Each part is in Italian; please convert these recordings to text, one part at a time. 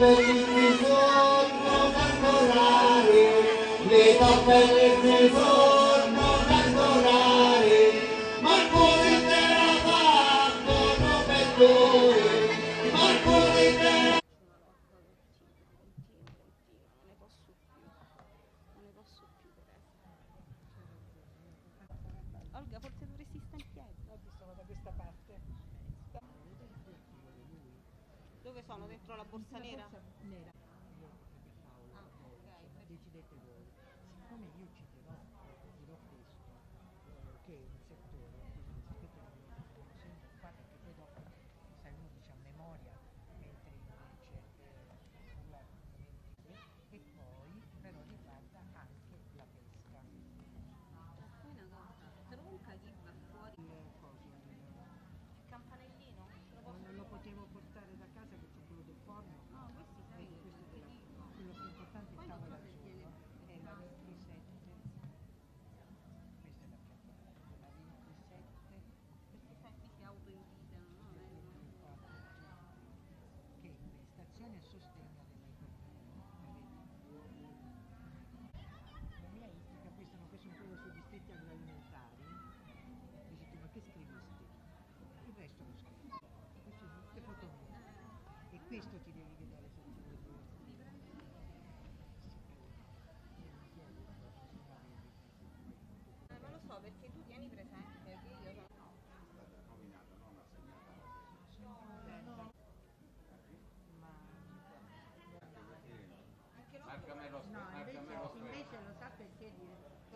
baby.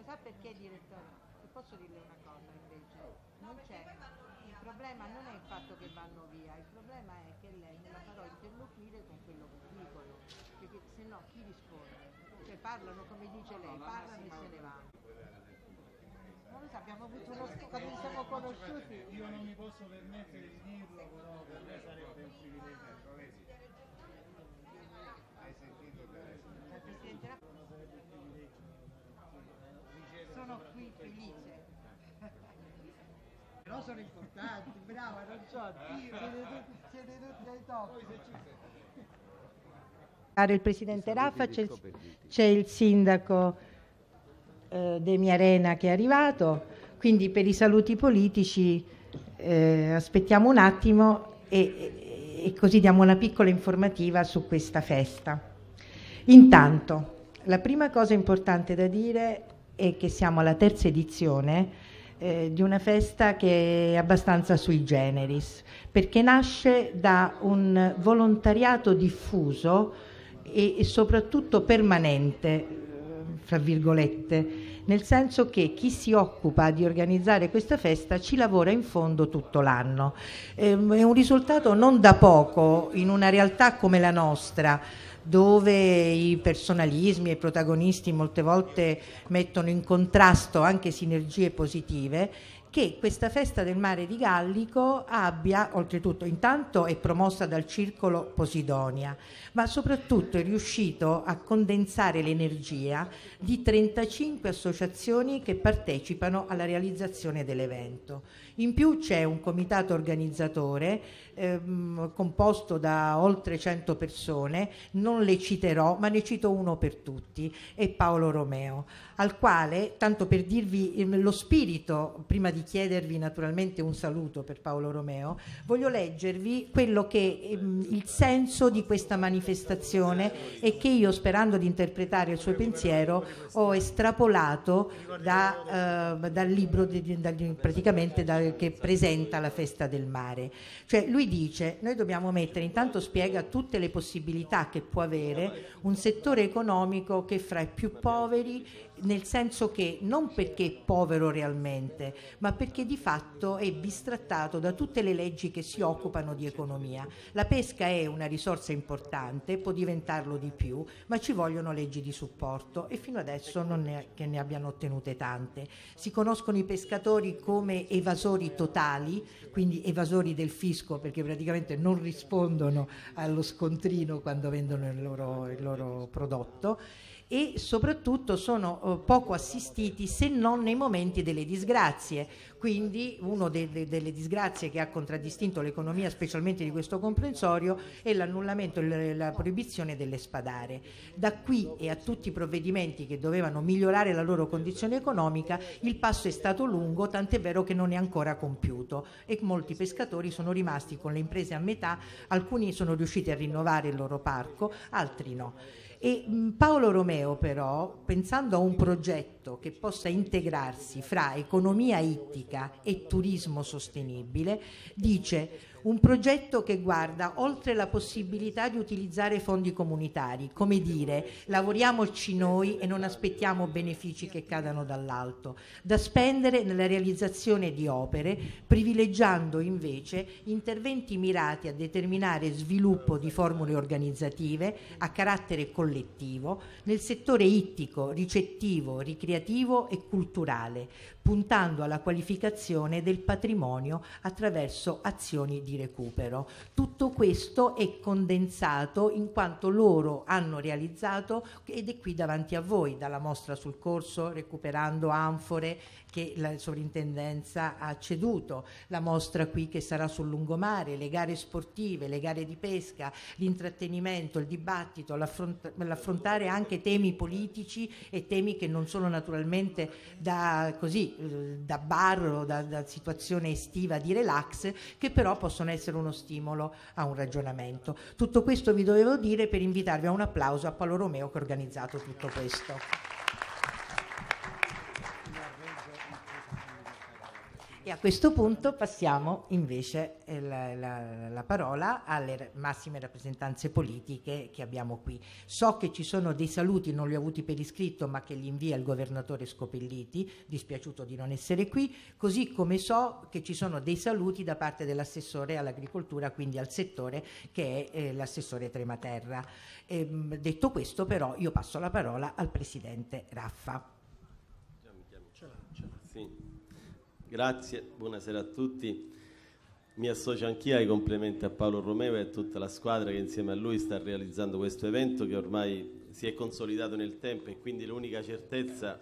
sa perché direttore? Ti posso dirle una cosa invece? Non c'è. Il problema non è il fatto che vanno via, il problema è che lei non la farò interloquire con quello che dicono, perché se no chi risponde? Cioè parlano come dice lei, parlano e se ne vanno. Non lo abbiamo avuto uno scopo, ci siamo conosciuti. Io non mi posso permettere di dirlo, però per me sarebbe un privilegio. brava, ragione, eh? siete, siete tutti ai top. Il presidente Raffa, c'è il, c'è il sindaco eh, Demi Arena che è arrivato, quindi per i saluti politici eh, aspettiamo un attimo e, e così diamo una piccola informativa su questa festa. Intanto, la prima cosa importante da dire è che siamo alla terza edizione eh, di una festa che è abbastanza sui generis, perché nasce da un volontariato diffuso e, e soprattutto permanente, fra virgolette, nel senso che chi si occupa di organizzare questa festa ci lavora in fondo tutto l'anno. Ehm, è un risultato non da poco in una realtà come la nostra dove i personalismi e i protagonisti molte volte mettono in contrasto anche sinergie positive, che questa festa del mare di Gallico abbia, oltretutto, intanto è promossa dal circolo Posidonia, ma soprattutto è riuscito a condensare l'energia di 35 associazioni che partecipano alla realizzazione dell'evento. In più c'è un comitato organizzatore ehm, composto da oltre 100 persone, non le citerò, ma ne cito uno per tutti, è Paolo Romeo, al quale, tanto per dirvi ehm, lo spirito, prima di chiedervi naturalmente un saluto per Paolo Romeo, voglio leggervi quello che ehm, il senso di questa manifestazione e che io, sperando di interpretare il suo pensiero, ho estrapolato da, eh, dal libro di, da, praticamente da, che presenta la festa del mare. Cioè, lui dice noi dobbiamo mettere, intanto spiega tutte le possibilità che può avere un settore economico che fra i più poveri nel senso che non perché è povero realmente, ma perché di fatto è bistrattato da tutte le leggi che si occupano di economia. La pesca è una risorsa importante, può diventarlo di più, ma ci vogliono leggi di supporto e fino adesso non è che ne abbiano ottenute tante. Si conoscono i pescatori come evasori totali, quindi evasori del fisco perché praticamente non rispondono allo scontrino quando vendono il loro, il loro prodotto e soprattutto sono eh, poco assistiti se non nei momenti delle disgrazie. Quindi una de- de- delle disgrazie che ha contraddistinto l'economia, specialmente di questo comprensorio, è l'annullamento e la proibizione delle spadare. Da qui e a tutti i provvedimenti che dovevano migliorare la loro condizione economica, il passo è stato lungo, tant'è vero che non è ancora compiuto e molti pescatori sono rimasti con le imprese a metà, alcuni sono riusciti a rinnovare il loro parco, altri no. E Paolo Romeo però, pensando a un progetto che possa integrarsi fra economia ittica e turismo sostenibile, dice un progetto che guarda oltre la possibilità di utilizzare fondi comunitari, come dire, lavoriamoci noi e non aspettiamo benefici che cadano dall'alto, da spendere nella realizzazione di opere, privilegiando invece interventi mirati a determinare sviluppo di formule organizzative a carattere collettivo nel settore ittico, ricettivo, ricreativo e culturale, puntando alla qualificazione del patrimonio attraverso azioni di recupero. Tutto questo è condensato in quanto loro hanno realizzato ed è qui davanti a voi, dalla mostra sul corso, recuperando anfore che la sovrintendenza ha ceduto, la mostra qui che sarà sul lungomare, le gare sportive, le gare di pesca, l'intrattenimento, il dibattito, l'affront- l'affrontare anche temi politici e temi che non sono naturalmente da, così, da bar o da, da situazione estiva di relax, che però possono essere uno stimolo a un ragionamento. Tutto questo vi dovevo dire per invitarvi a un applauso a Paolo Romeo che ha organizzato tutto questo. E a questo punto passiamo invece eh, la, la, la, parola alle massime rappresentanze politiche che abbiamo qui. So che ci sono dei saluti, non li ho avuti per iscritto, ma che li invia il governatore Scopelliti, dispiaciuto di non essere qui, così come so che ci sono dei saluti da parte dell'assessore all'agricoltura, quindi al settore che è eh, l'assessore Trematerra. Ehm, detto questo però io passo la parola al Presidente Raffa. Già, mi chiamo. Sì. Grazie, buonasera a tutti. Mi associo anch'io ai complimenti a Paolo Romeo e a tutta la squadra che insieme a lui sta realizzando questo evento che ormai si è consolidato nel tempo e quindi l'unica certezza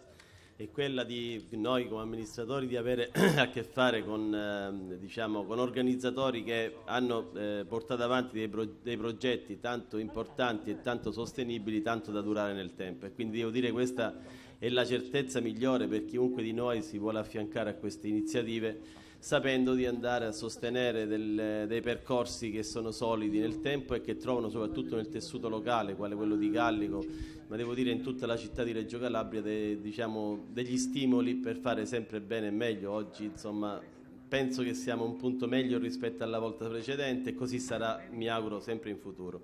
è quella di noi come amministratori di avere a che fare con, ehm, diciamo, con organizzatori che hanno eh, portato avanti dei, dei, progetti tanto importanti e tanto sostenibili, tanto da durare nel tempo. E quindi devo dire questa è la certezza migliore per chiunque di noi si vuole affiancare a queste iniziative sapendo di andare a sostenere del, dei percorsi che sono solidi nel tempo e che trovano soprattutto nel tessuto locale, quale quello di Gallico, ma devo dire in tutta la città di Reggio Calabria, de, diciamo, degli stimoli per fare sempre bene e meglio. Oggi insomma, penso che siamo un punto meglio rispetto alla volta precedente e così sarà, mi auguro, sempre in futuro.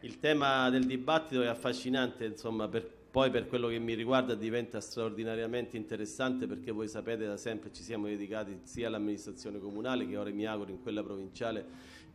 Il tema del dibattito è affascinante insomma, per poi per quello che mi riguarda diventa straordinariamente interessante perché voi sapete da sempre ci siamo dedicati sia all'amministrazione comunale che ora mi auguro in quella provinciale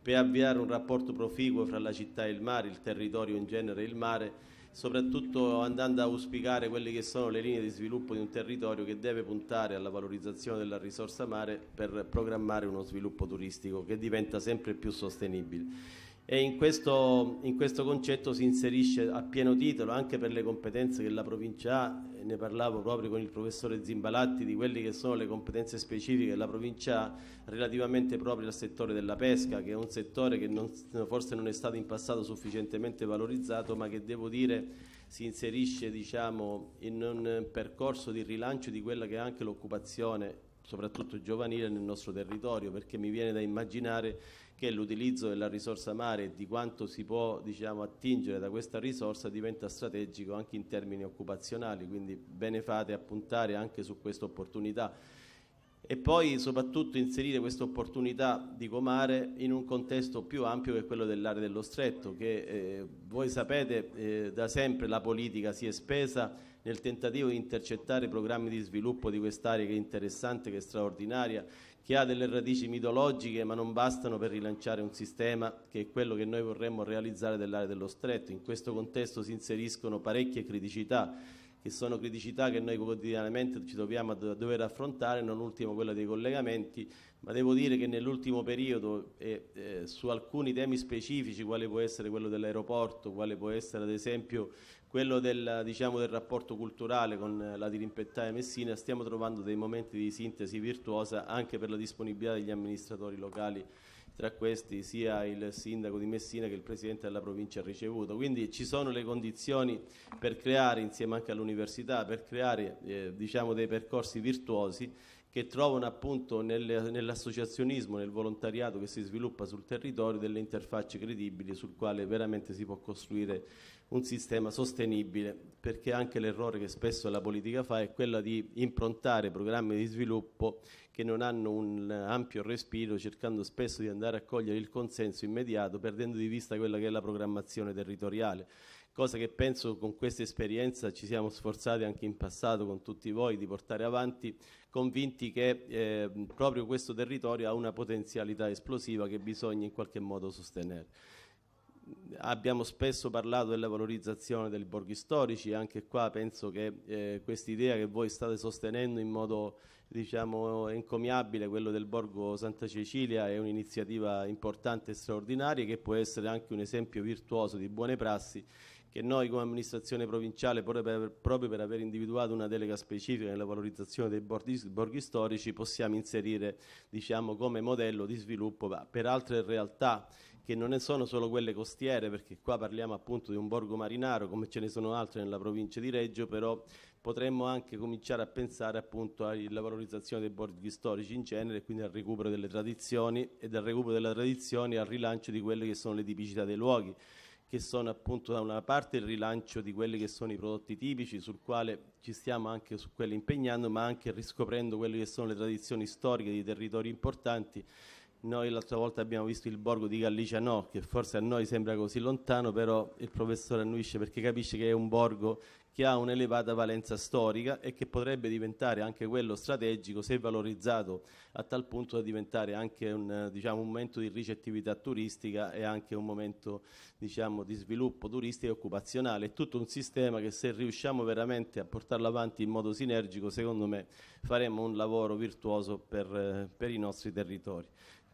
per avviare un rapporto proficuo fra la città e il mare, il territorio in genere e il mare soprattutto andando a auspicare quelle che sono le linee di sviluppo di un territorio che deve puntare alla valorizzazione della risorsa mare per programmare uno sviluppo turistico che diventa sempre più sostenibile e in questo, in questo, concetto si inserisce a pieno titolo anche per le competenze che la provincia ha, ne parlavo proprio con il professore Zimbalatti di quelle che sono le competenze specifiche della provincia relativamente proprio al settore della pesca, che è un settore che non, forse non è stato in passato sufficientemente valorizzato, ma che devo dire si inserisce diciamo, in un percorso di rilancio di quella che è anche l'occupazione soprattutto giovanile nel nostro territorio perché mi viene da immaginare che l'utilizzo della risorsa mare e di quanto si può diciamo, attingere da questa risorsa diventa strategico anche in termini occupazionali, quindi bene fate a puntare anche su questa opportunità e poi soprattutto inserire questa opportunità di comare in un contesto più ampio che quello dell'area dello stretto che eh, voi sapete eh, da sempre la politica si è spesa nel tentativo di intercettare programmi di sviluppo di quest'area che è interessante, che è straordinaria che ha delle radici mitologiche ma non bastano per rilanciare un sistema che è quello che noi vorremmo realizzare dell'area dello stretto. In questo contesto si inseriscono parecchie criticità che sono criticità che noi quotidianamente ci dobbiamo dover affrontare, non ultimo quella dei collegamenti, ma devo dire che nell'ultimo periodo eh, eh, su alcuni temi specifici, quale può essere quello dell'aeroporto, quale può essere ad esempio quello del, diciamo, del, rapporto culturale con la Dirimpettà e Messina, stiamo trovando dei momenti di sintesi virtuosa anche per la disponibilità degli amministratori locali, tra questi sia il sindaco di Messina che il presidente della provincia ha ricevuto. Quindi ci sono le condizioni per creare, insieme anche all'università, per creare eh, diciamo, dei percorsi virtuosi che trovano appunto nell'associazionismo, nel volontariato che si sviluppa sul territorio delle interfacce credibili sul quale veramente si può costruire un sistema sostenibile, perché anche l'errore che spesso la politica fa è quello di improntare programmi di sviluppo che non hanno un ampio respiro, cercando spesso di andare a cogliere il consenso immediato, perdendo di vista quella che è la programmazione territoriale cosa che penso con questa esperienza ci siamo sforzati anche in passato con tutti voi di portare avanti, convinti che eh, proprio questo territorio ha una potenzialità esplosiva che bisogna in qualche modo sostenere abbiamo spesso parlato della valorizzazione dei borghi storici, anche qua penso che eh, quest'idea che voi state sostenendo in modo diciamo, encomiabile, quello del borgo Santa Cecilia, è un'iniziativa importante e straordinaria che può essere anche un esempio virtuoso di buone prassi che noi come amministrazione provinciale, proprio per, proprio per aver individuato una delega specifica nella valorizzazione dei borghi, borghi storici, possiamo inserire diciamo, come modello di sviluppo per altre realtà che non ne sono solo quelle costiere, perché qua parliamo appunto di un borgo marinaro, come ce ne sono altre nella provincia di Reggio, però potremmo anche cominciare a pensare appunto alla valorizzazione dei borghi storici in genere, quindi al recupero delle tradizioni e dal recupero delle tradizioni al rilancio di quelle che sono le tipicità dei luoghi che sono appunto da una parte il rilancio di quelli che sono i prodotti tipici sul quale ci stiamo anche su quelli impegnando ma anche riscoprendo quelle che sono le tradizioni storiche di territori importanti noi l'altra volta abbiamo visto il borgo di Gallicia No, che forse a noi sembra così lontano, però il professore annuisce perché capisce che è un borgo che ha un'elevata valenza storica e che potrebbe diventare anche quello strategico se valorizzato a tal punto da diventare anche un, diciamo, un momento di ricettività turistica e anche un momento diciamo, di sviluppo turistico e occupazionale. È tutto un sistema che se riusciamo veramente a portarlo avanti in modo sinergico, secondo me faremo un lavoro virtuoso per, per i nostri territori.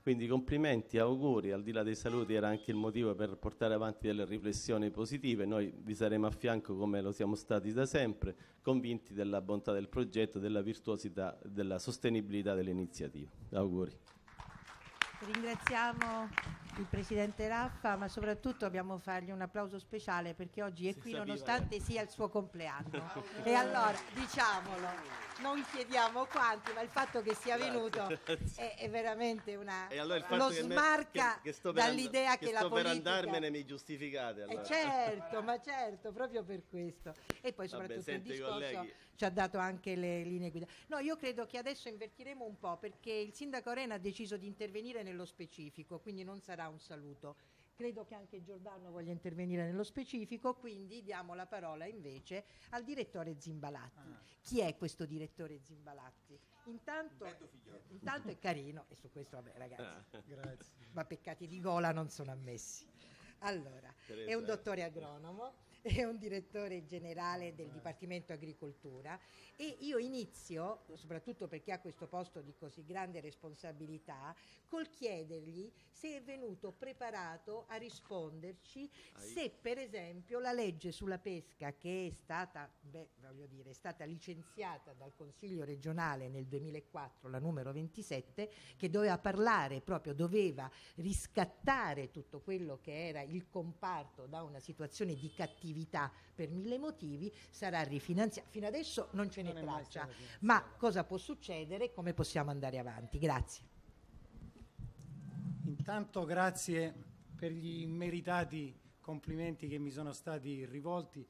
Quindi complimenti, auguri, al di là dei saluti era anche il motivo per portare avanti delle riflessioni positive, noi vi saremo a fianco come lo siamo stati da sempre, convinti della bontà del progetto, della virtuosità, della sostenibilità dell'iniziativa. Auguri. Ringraziamo il Presidente Raffa, ma soprattutto dobbiamo fargli un applauso speciale perché oggi è si qui sapiva, eh. nonostante sia il suo compleanno. e allora diciamolo non chiediamo quanti, ma il fatto che sia venuto grazie. È, è, veramente una e allora lo smarca che, che dall'idea and- che, che la politica... per andarmene mi giustificate. Eh, allora. certo, ma certo, proprio per questo. E poi soprattutto Vabbè, il discorso colleghi. ci ha dato anche le linee guida. No, io credo che adesso invertiremo un po' perché il sindaco Arena ha deciso di intervenire nello specifico, quindi non sarà un saluto Credo che anche Giordano voglia intervenire nello specifico, quindi diamo la parola invece al direttore Zimbalatti. Ah. Chi è questo direttore Zimbalatti? Intanto, intanto è carino, e su questo vabbè ragazzi, ah. ma peccati di gola non sono ammessi. Allora, è un eh. dottore agronomo, è un direttore generale del Dipartimento Agricoltura e io inizio, soprattutto perché ha questo posto di così grande responsabilità, col chiedergli se è venuto preparato a risponderci se per esempio la legge sulla pesca che è stata, beh, dire, è stata licenziata dal Consiglio regionale nel 2004, la numero 27, che doveva parlare proprio, doveva riscattare tutto quello che era il comparto da una situazione di cattività attività per mille motivi sarà rifinanziata. Fino adesso non ce n'è non traccia, ma cosa può succedere, come possiamo andare avanti? Grazie. Intanto grazie per gli immeritati complimenti che mi sono stati rivolti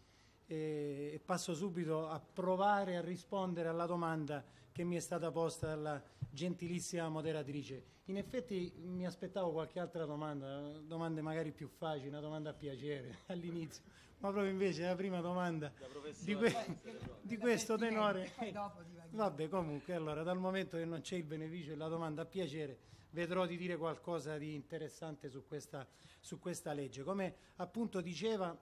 e passo subito a provare a rispondere alla domanda che mi è stata posta dalla gentilissima moderatrice. In effetti mi aspettavo qualche altra domanda, domande magari più facili, una domanda a piacere all'inizio, ma proprio invece la prima domanda la di, que- di questo tenore. Vabbè, comunque, allora, dal momento che non c'è il beneficio e la domanda a piacere, vedrò di dire qualcosa di interessante su questa, su questa legge. Come appunto diceva,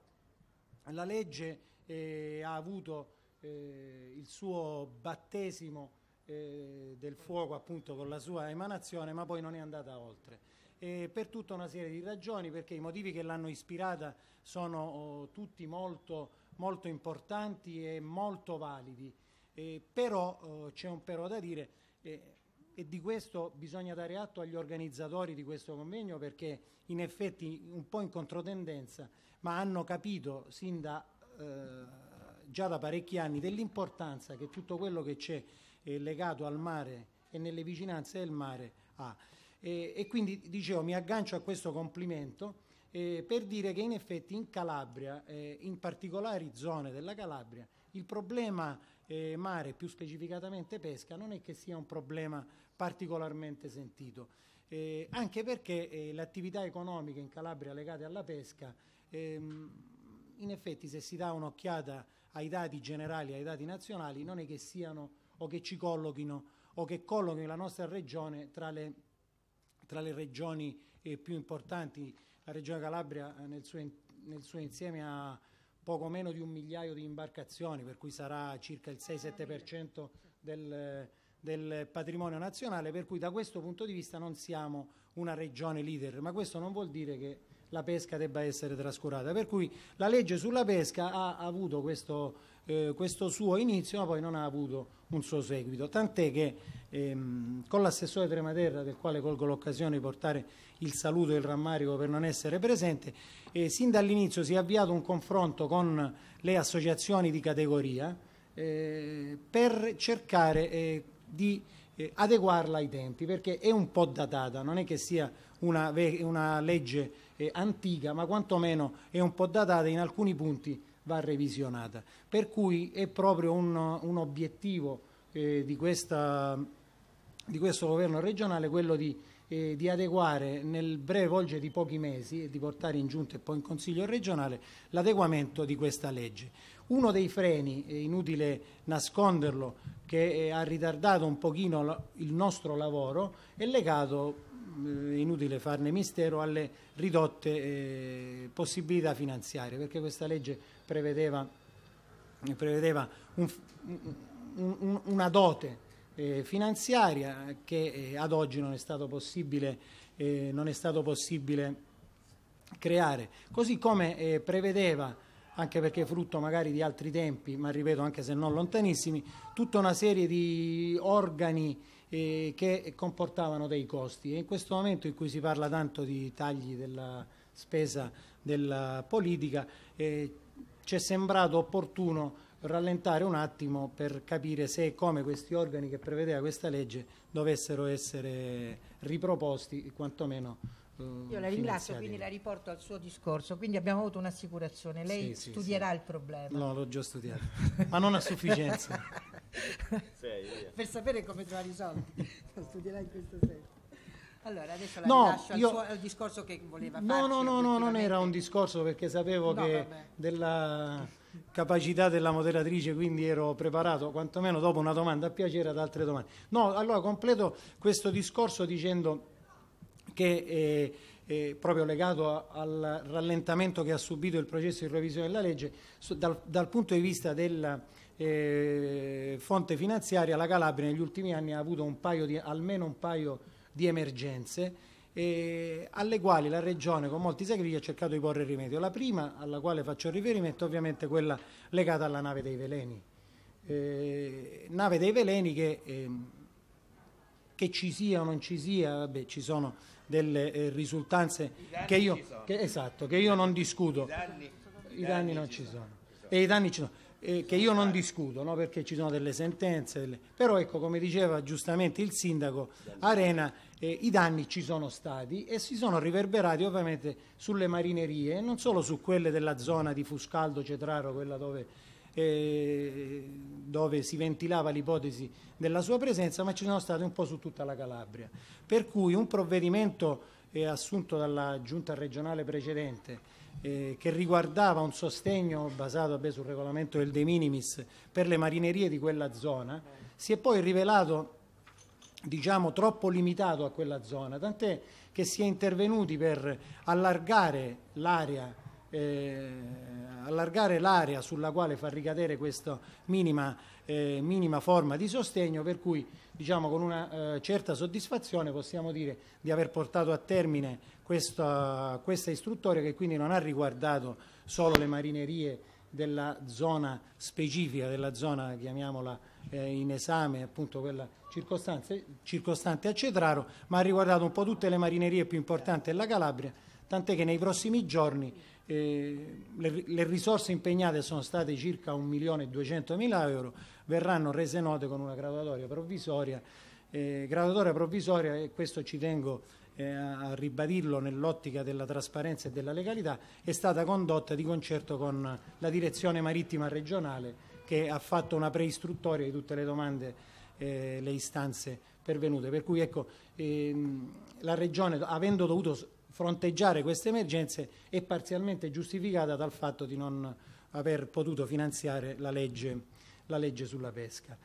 la legge e ha avuto eh, il suo battesimo eh, del fuoco appunto con la sua emanazione, ma poi non è andata oltre. E per tutta una serie di ragioni, perché i motivi che l'hanno ispirata sono oh, tutti molto, molto importanti e molto validi. Eh, però eh, c'è un però da dire eh, e di questo bisogna dare atto agli organizzatori di questo convegno perché in effetti un po' in controtendenza, ma hanno capito sin da eh, già da parecchi anni dell'importanza che tutto quello che c'è eh, legato al mare e nelle vicinanze del mare ha. E, e quindi dicevo, mi aggancio a questo complimento eh, per dire che in effetti in Calabria, eh, in particolari zone della Calabria, il problema eh, mare, più specificatamente pesca, non è che sia un problema particolarmente sentito. Eh, anche perché eh, le attività economiche in Calabria legate alla pesca ehm, in effetti se si dà un'occhiata ai dati generali, ai dati nazionali, non è che siano o che ci collochino o che collochino la nostra regione tra le, tra le regioni eh, più importanti. La regione Calabria eh, nel, suo nel suo insieme ha poco meno di un migliaio di imbarcazioni, per cui sarà circa il 6-7% del, del patrimonio nazionale, per cui da questo punto di vista non siamo una regione leader, ma questo non vuol dire che la pesca debba essere trascurata. Per cui la legge sulla pesca ha avuto questo, eh, questo suo inizio, ma poi non ha avuto un suo seguito. Tant'è che ehm, con l'assessore Trematerra, del quale colgo l'occasione di portare il saluto e il rammarico per non essere presente, eh, sin dall'inizio si è avviato un confronto con le associazioni di categoria eh, per cercare eh, di eh, adeguarla ai tempi, perché è un po' datata, non è che sia una, una legge eh, antica, ma quantomeno è un po' datata in alcuni punti va revisionata. Per cui è proprio un, un obiettivo eh, di, questa, di, questo governo regionale quello di, eh, di adeguare nel breve volge di pochi mesi e di portare in giunta e poi in Consiglio regionale l'adeguamento di questa legge. Uno dei freni, è inutile nasconderlo, che eh, ha ritardato un pochino il nostro lavoro è legato eh, inutile farne mistero, alle ridotte eh, possibilità finanziarie, perché questa legge prevedeva, prevedeva un, un, una dote eh, finanziaria che eh, ad oggi non è stato possibile, eh, è stato possibile creare, così come eh, prevedeva anche perché frutto magari di altri tempi, ma ripeto anche se non lontanissimi, tutta una serie di organi eh, che comportavano dei costi e in questo momento in cui si parla tanto di tagli della spesa della politica eh, ci è sembrato opportuno rallentare un attimo per capire se e come questi organi che prevedeva questa legge dovessero essere riproposti quantomeno eh, io la ringrazio, quindi la riporto al suo discorso. Quindi abbiamo avuto un'assicurazione. Lei sì, studierà sì, sì. il problema. No, l'ho già studiato, ma non a sufficienza. per sapere come trovare i soldi. Lo Studierà in questo senso. Allora, adesso la no, lascio io... al, discorso che voleva fare. No, no, no, non era un discorso perché sapevo no, che vabbè. della capacità della moderatrice, quindi ero preparato, quantomeno dopo una domanda a piacere ad altre domande. No, allora completo questo discorso dicendo che eh, eh, proprio legato a, al rallentamento che ha subito il processo di revisione della legge, su, dal, dal punto di vista della eh, fonte finanziaria, la Calabria negli ultimi anni ha avuto un di, almeno un paio di emergenze eh, alle quali la Regione con molti sacrifici ha cercato di porre rimedio. La prima alla quale faccio riferimento è ovviamente quella legata alla nave dei veleni. Eh, nave dei veleni che, eh, che, ci sia o non ci sia, vabbè, ci sono delle eh, risultanze che io, che, esatto, che io, non discuto, i danni, i danni, i danni non ci sono. sono. E i danni ci sono eh, che io non discuto, no? perché ci sono delle sentenze, delle... però ecco come diceva giustamente il sindaco Arena, eh, i danni ci sono stati e si sono riverberati ovviamente sulle marinerie, non solo su quelle della zona di Fuscaldo, Cetraro, quella dove, eh, dove si ventilava l'ipotesi della sua presenza, ma ci sono state un po' su tutta la Calabria. Per cui un provvedimento eh, assunto dalla giunta regionale precedente eh, che riguardava un sostegno basato vabbè, sul regolamento del de minimis per le marinerie di quella zona, si è poi rivelato diciamo, troppo limitato a quella zona, tant'è che si è intervenuti per allargare l'area eh, sulla quale far ricadere questa minima, eh, minima, forma di sostegno, per cui diciamo, con una eh, certa soddisfazione possiamo dire di aver portato a termine questa, questa istruttoria che quindi non ha riguardato solo le marinerie della zona specifica, della zona chiamiamola eh, in esame, appunto quella circostante, a Cetraro, ma ha riguardato un po' tutte le marinerie più importanti della Calabria, tant'è che nei prossimi giorni eh, le, le, risorse impegnate sono state circa 1.200.000 euro, verranno rese note con una graduatoria provvisoria, eh, graduatoria provvisoria e questo ci tengo a eh, a ribadirlo nell'ottica della trasparenza e della legalità, è stata condotta di concerto con la direzione marittima regionale che ha fatto una preistruttoria di tutte le domande, eh, le istanze pervenute. Per cui ecco, ehm, la Regione, avendo dovuto fronteggiare queste emergenze, è parzialmente giustificata dal fatto di non aver potuto finanziare la legge, la legge sulla pesca.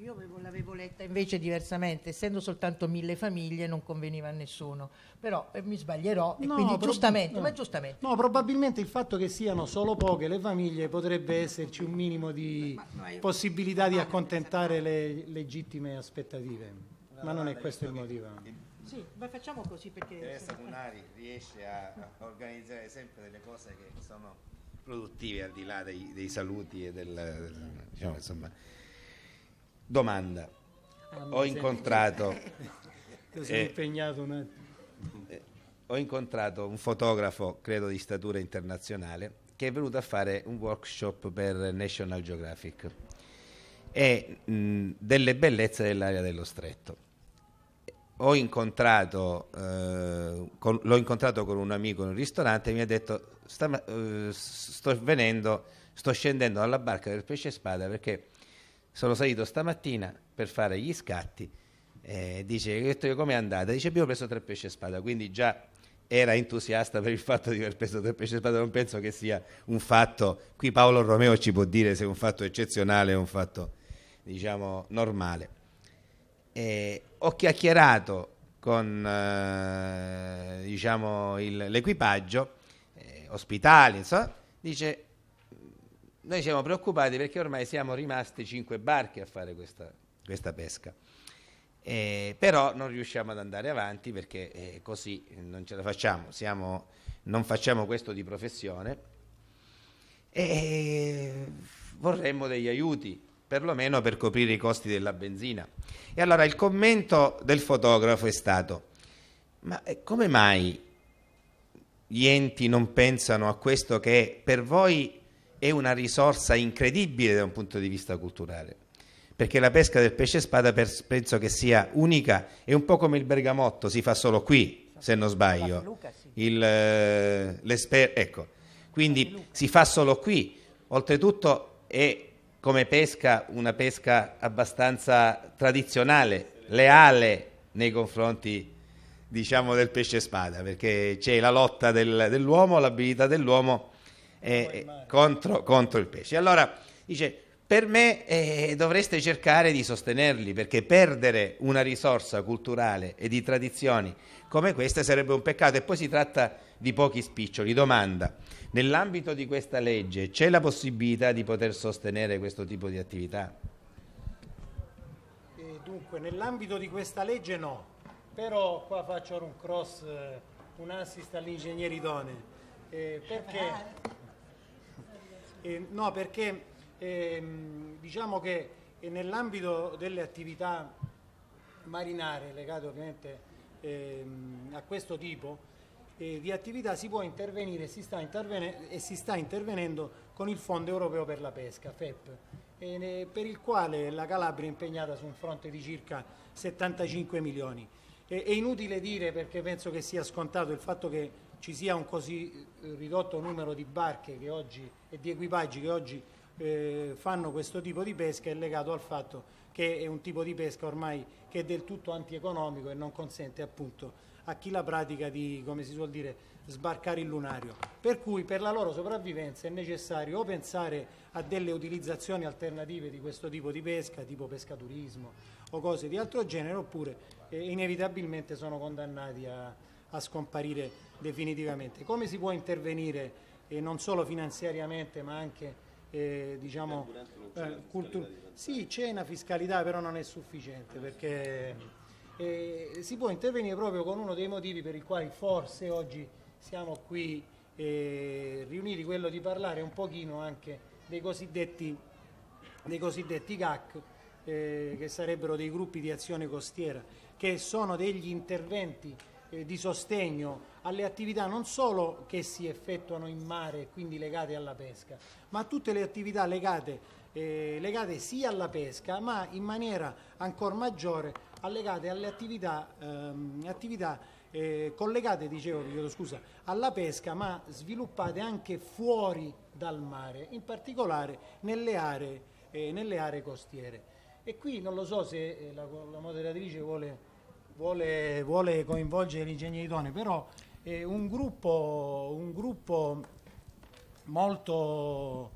Io l'avevo letta invece diversamente, essendo soltanto mille famiglie non conveniva a nessuno, però eh, mi sbaglierò no, quindi prob- giustamente, no. ma giustamente. No, probabilmente il fatto che siano solo poche le famiglie potrebbe esserci un minimo di ma, ma possibilità di accontentare le legittime aspettative, ma non è questo il motivo. Sì, ma facciamo così perché... Teresa Munari riesce a, organizzare sempre delle cose che sono produttive al di là dei, dei saluti e del... Diciamo, insomma, Domanda. Ah, ho incontrato... Ti sei eh, impegnato un attimo. Eh, ho incontrato un fotografo, credo di statura internazionale, che è venuto a fare un workshop per National Geographic e mh, mm, delle bellezze dell'area dello stretto. Ho incontrato, eh, con, l'ho incontrato con un amico in un ristorante e mi ha detto sta, uh, sto venendo, sto scendendo dalla barca del pesce spada perché sono salito stamattina per fare gli scatti. Eh, dice, come è andata? Dice, abbiamo preso tre pesce spada, quindi già era entusiasta per il fatto di aver preso tre pesce spada, non penso che sia un fatto, qui Paolo Romeo ci può dire se è un fatto eccezionale o un fatto, diciamo, normale. Eh, ho chiacchierato con, eh, diciamo, il, l'equipaggio, eh, ospitali, insomma, dice, noi siamo preoccupati perché ormai siamo rimaste cinque barche a fare questa, questa pesca. Eh, però non riusciamo ad andare avanti perché eh, così non ce la facciamo, Siamo, non facciamo questo di professione e eh, vorremmo degli aiuti, perlomeno per coprire i costi della benzina. E allora il commento del fotografo è stato, ma eh, come mai gli enti non pensano a questo che per voi è una risorsa incredibile da un punto di vista culturale, perché la pesca del pesce spada penso che sia unica, è un po' come il bergamotto, si fa solo qui, se non sbaglio. Il, eh, ecco, quindi si fa solo qui. Oltretutto è come pesca una pesca abbastanza tradizionale, leale nei confronti diciamo, del pesce spada, perché c'è la lotta del, dell'uomo, l'abilità dell'uomo eh, contro, contro, il pesce. Allora dice, per me eh, dovreste cercare di sostenerli perché perdere una risorsa culturale e di tradizioni come queste sarebbe un peccato e poi si tratta di pochi spiccioli. Domanda, nell'ambito di questa legge c'è la possibilità di poter sostenere questo tipo di attività? Eh, dunque, nell'ambito di questa legge no, però qua faccio un cross, eh, un assist all'ingegnere idoneo. Eh, perché eh, eh, no, perché ehm, diciamo che eh, nell'ambito delle attività marinare legate ovviamente ehm, a questo tipo eh, di attività si può intervenire si intervene- e si sta intervenendo con il Fondo Europeo per la Pesca, FEP, eh, per il quale la Calabria è impegnata su un fronte di circa 75 milioni. E- è inutile dire, perché penso che sia scontato il fatto che ci sia un così eh, ridotto numero di barche oggi, e di equipaggi che oggi eh, fanno questo tipo di pesca è legato al fatto che è un tipo di pesca ormai che è del tutto antieconomico e non consente appunto a chi la pratica di, come si suol dire, sbarcare il lunario. Per cui per la loro sopravvivenza è necessario o pensare a delle utilizzazioni alternative di questo tipo di pesca, tipo pescaturismo o cose di altro genere, oppure eh, inevitabilmente sono condannati a, a scomparire definitivamente. Come si può intervenire eh, non solo finanziariamente ma anche eh, diciamo, eh, sì c'è una fiscalità però non è sufficiente perché eh, si può intervenire proprio con uno dei motivi per i quali forse oggi siamo qui eh, riuniti, quello di parlare un pochino anche dei cosiddetti, dei cosiddetti GAC eh, che sarebbero dei gruppi di azione costiera che sono degli interventi eh, di sostegno alle attività non solo che si effettuano in mare, quindi legate alla pesca, ma a tutte le attività legate, eh, legate sia alla pesca, ma in maniera ancora maggiore legate alle attività, ehm, attività eh, collegate, dicevo, chiedo scusa, alla pesca, ma sviluppate anche fuori dal mare, in particolare nelle aree, eh, nelle aree costiere. E qui non lo so se eh, la, la moderatrice vuole vuole, vuole coinvolgere gli ingegneri però è eh, un gruppo, un gruppo molto,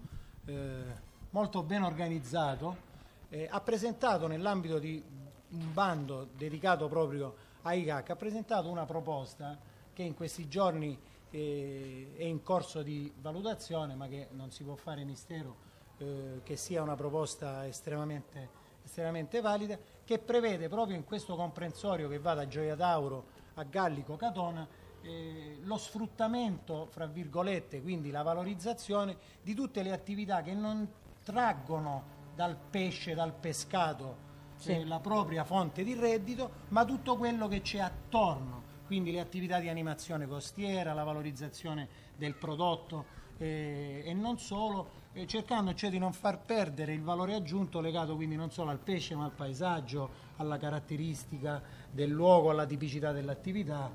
eh, molto, ben organizzato eh, ha presentato nell'ambito di un bando dedicato proprio a ICAC, ha presentato una proposta che in questi giorni eh, è in corso di valutazione ma che non si può fare mistero eh, che sia una proposta estremamente, estremamente valida che prevede proprio in questo comprensorio che va da Gioia Tauro a Gallico Catona eh, lo sfruttamento, fra virgolette, quindi la valorizzazione di tutte le attività che non traggono dal pesce, dal pescato, sì. Eh, la propria fonte di reddito, ma tutto quello che c'è attorno, quindi le attività di animazione costiera, la valorizzazione del prodotto eh, e non solo eh, cercando cioè di non far perdere il valore aggiunto legato quindi non solo al pesce ma al paesaggio, alla caratteristica del luogo, alla tipicità dell'attività,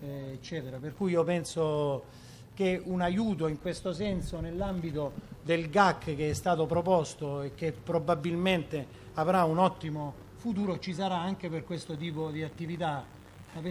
eh, eccetera. Per cui io penso che un aiuto in questo senso nell'ambito del GAC che è stato proposto e che probabilmente avrà un ottimo futuro ci sarà anche per questo tipo di attività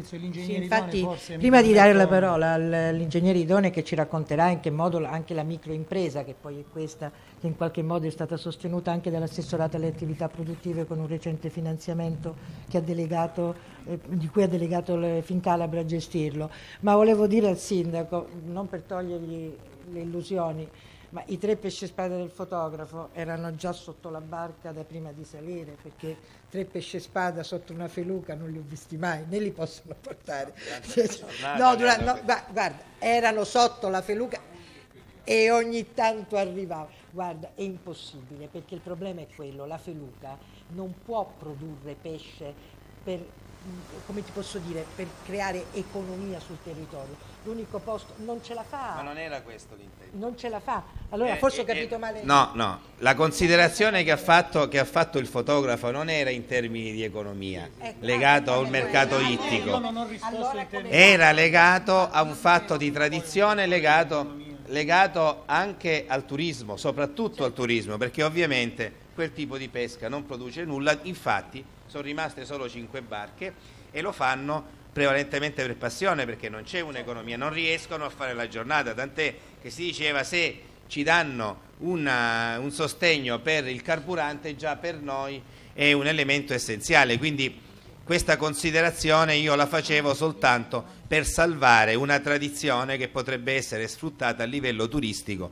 sì, infatti, prima di dare la parola all'ingegnere Idone che ci racconterà in che modo anche la microimpresa, che poi è questa, che in qualche modo è stata sostenuta anche dall'assessorato alle attività produttive con un recente finanziamento ha delegato, eh, di cui ha delegato Fincalabra a gestirlo. Ma volevo dire al sindaco, non per togliergli le illusioni, ma i tre pesce spada del fotografo erano già sotto la barca da prima di salire, perché tre pesce spada sotto una feluca non li ho visti mai, né li possono portare. No, durante, no, guarda, erano sotto la feluca e ogni tanto arrivava. Guarda, è impossibile, perché il problema è quello, la feluca non può produrre pesce per, come ti posso dire, per creare economia sul territorio l'unico posto, non ce la fa. Ma non era questo l'intento. Non ce la fa. Allora eh, forse eh, ho capito eh, male. No, no, la considerazione che ha, fatto, che ha, fatto, il fotografo non era in termini di economia, legato un mercato ittico. Era legato a un fatto di tradizione legato, legato anche al turismo, soprattutto al turismo, perché ovviamente quel tipo di pesca non produce nulla, infatti sono rimaste solo cinque barche e lo fanno prevalentemente per passione perché non c'è un'economia, non riescono a fare la giornata, tant'è che si diceva se ci danno una, eh, un sostegno per il carburante già per noi è un elemento essenziale, quindi questa considerazione io la facevo soltanto per salvare una tradizione che potrebbe essere sfruttata a livello turistico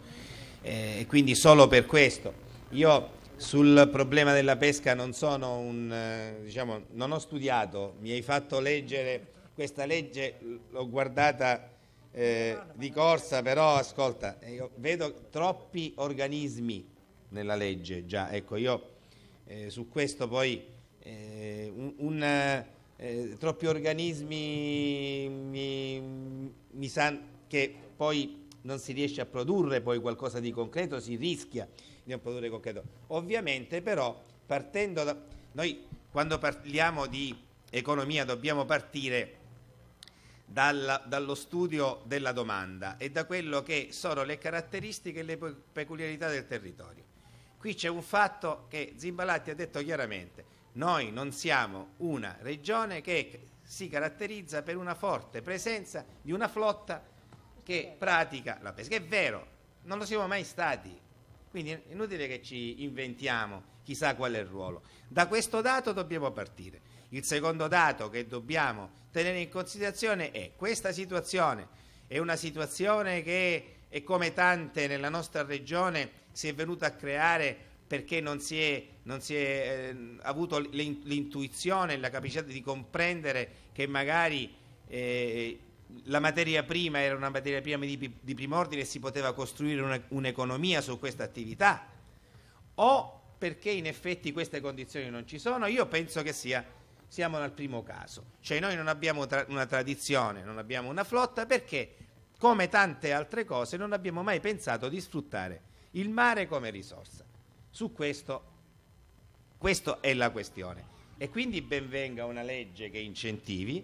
eh, quindi solo per questo io sul problema della pesca non sono un eh, diciamo non ho studiato mi hai fatto leggere questa legge l'ho guardata eh, di corsa, però ascolta, vedo troppi organismi nella legge già, ecco io eh, su questo poi eh, un, un, eh, troppi organismi mi, mi sa che poi non si riesce a produrre poi qualcosa di concreto, si rischia di non produrre concreto. Ovviamente però partendo da... Noi quando parliamo di economia dobbiamo partire dalla, dallo studio della domanda e da quello che sono le caratteristiche e le peculiarità del territorio. Qui c'è un fatto che Zimbalatti ha detto chiaramente, noi non siamo una regione che si caratterizza per una forte presenza di una flotta che pratica la pesca. È vero, non lo siamo mai stati, quindi è inutile che ci inventiamo chissà qual è il ruolo. Da questo dato dobbiamo partire. Il secondo dato che dobbiamo tenere in considerazione è questa situazione è una situazione che è come tante nella nostra regione si è venuta a creare perché non si è, non si è eh, avuto l'intuizione e la capacità di comprendere che magari eh, la materia prima era una materia prima di, di prim'ordine e si poteva costruire un'economia un su questa attività o perché in effetti queste condizioni non ci sono, io penso che sia siamo nel primo caso. Cioè noi non abbiamo tra- una tradizione, non abbiamo una flotta perché, come tante altre cose, non abbiamo mai pensato di sfruttare il mare come risorsa. Su questo, questa è la questione. E quindi ben venga una legge che incentivi,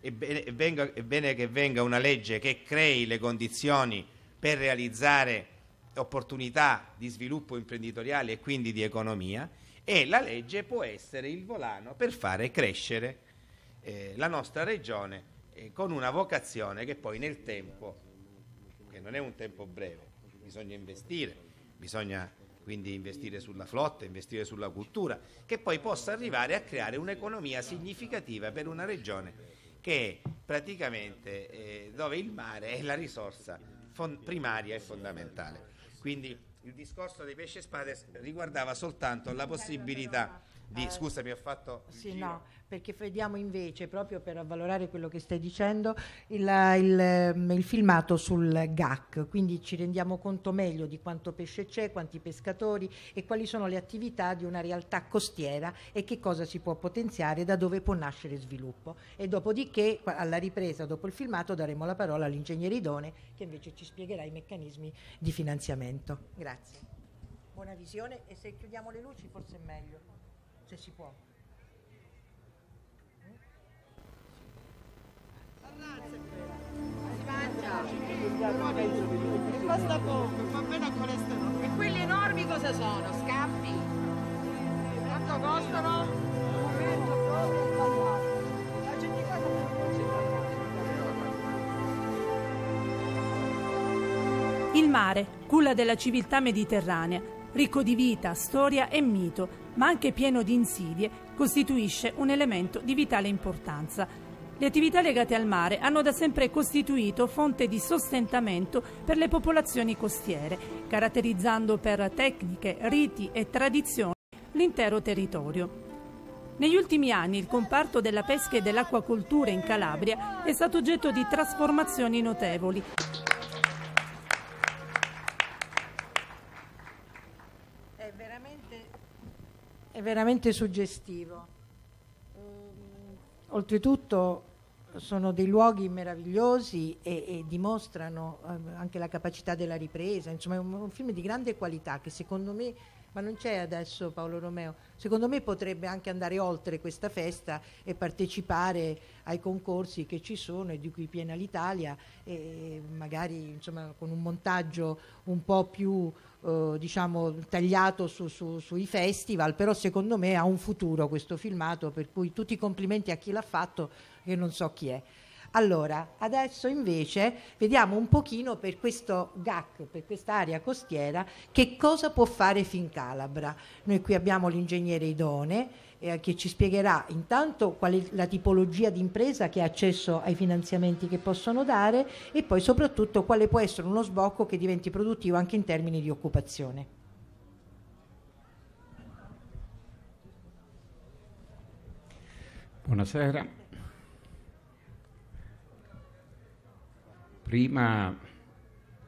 è bene, venga, è bene che venga una legge che crei le condizioni per realizzare opportunità di sviluppo imprenditoriale e quindi di economia e la legge può essere il volano per fare crescere eh, la nostra regione eh, con una vocazione che poi nel tempo, che non è un tempo breve, bisogna investire, bisogna quindi investire sulla flotta, investire sulla cultura, che poi possa arrivare a creare un'economia significativa per una regione che è praticamente eh, dove il mare è la risorsa fond- primaria e fondamentale. Quindi il discorso dei pesce spades riguardava soltanto la possibilità di... Eh, scusami, ho fatto... sì, giro. no perché vediamo invece, proprio per avvalorare quello che stai dicendo, il, il, ehm, il, filmato sul GAC, quindi ci rendiamo conto meglio di quanto pesce c'è, quanti pescatori e quali sono le attività di una realtà costiera e che cosa si può potenziare, da dove può nascere sviluppo. E dopodiché, alla ripresa, dopo il filmato, daremo la parola all'ingegnere Idone che invece ci spiegherà i meccanismi di finanziamento. Grazie. Buona visione e se chiudiamo le luci forse è meglio, se si può. Si mangia. E costa poco, fa bene al colesterolo. E quelli enormi cosa sono? Scampi? Quanto costano? La gente qua Il mare, culla della civiltà mediterranea, ricco di vita, storia e mito, ma anche pieno di insidie, costituisce un elemento di vitale importanza. Le attività legate al mare hanno da sempre costituito fonte di sostentamento per le popolazioni costiere, caratterizzando per tecniche, riti e tradizioni l'intero territorio. Negli ultimi anni il comparto della pesca e dell'acquacoltura in Calabria è stato oggetto di trasformazioni notevoli. È veramente, è veramente suggestivo. Oltretutto sono dei luoghi meravigliosi e, e dimostrano eh, anche la capacità della ripresa, insomma è un, un, film di grande qualità che secondo me ma non c'è adesso Paolo Romeo. Secondo me potrebbe anche andare oltre questa festa e partecipare ai concorsi che ci sono e di cui piena l'Italia e magari insomma, con un montaggio un po' più eh, diciamo, tagliato su, su, sui festival, però secondo me ha un futuro questo filmato, per cui tutti i complimenti a chi l'ha fatto, che non so chi è. Allora, adesso invece vediamo un pochino per questo GAC, per quest'area costiera, che cosa può fare Fincalabra. Noi qui abbiamo l'ingegnere idone eh, che ci spiegherà intanto qual è la tipologia di impresa che ha accesso ai finanziamenti che possono dare e poi soprattutto quale può essere uno sbocco che diventi produttivo anche in termini di occupazione. Buonasera. prima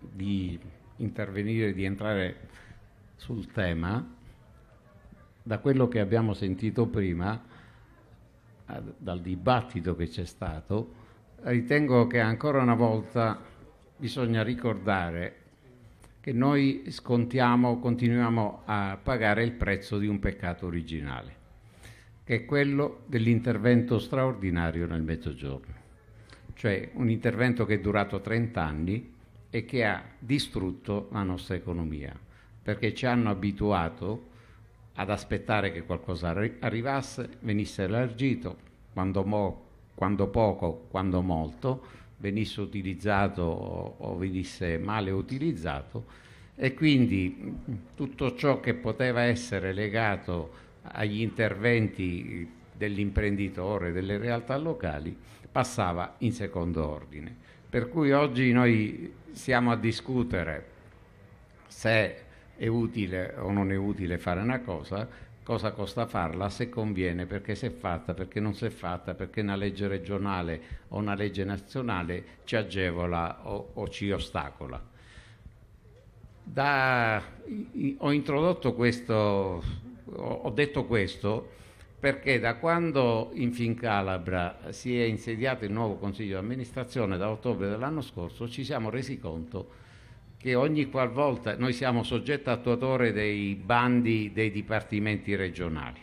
di intervenire, di entrare sul tema, da quello che abbiamo sentito prima, dal dibattito che c'è stato, ritengo che ancora una volta bisogna ricordare che noi scontiamo, continuiamo a pagare il prezzo di un peccato originale, che è quello dell'intervento straordinario nel Mezzogiorno cioè un intervento che è durato 30 anni e che ha distrutto la nostra economia, perché ci hanno abituato ad aspettare che qualcosa arrivasse, venisse elargito, quando, mo, quando poco, quando molto, venisse utilizzato o venisse male utilizzato e quindi tutto ciò che poteva essere legato agli interventi dell'imprenditore, delle realtà locali, passava in secondo ordine. Per cui oggi noi siamo a discutere se è utile o non è utile fare una cosa, cosa costa farla, se conviene, perché si è fatta, perché non si è fatta, perché una legge regionale o una legge nazionale ci agevola o, o ci ostacola. Da, ho introdotto questo, ho detto questo perché da quando in Fincalabra si è insediato il nuovo Consiglio di amministrazione, da ottobre dell'anno scorso, ci siamo resi conto che ogni qualvolta noi siamo soggetto attuatore dei bandi dei dipartimenti regionali,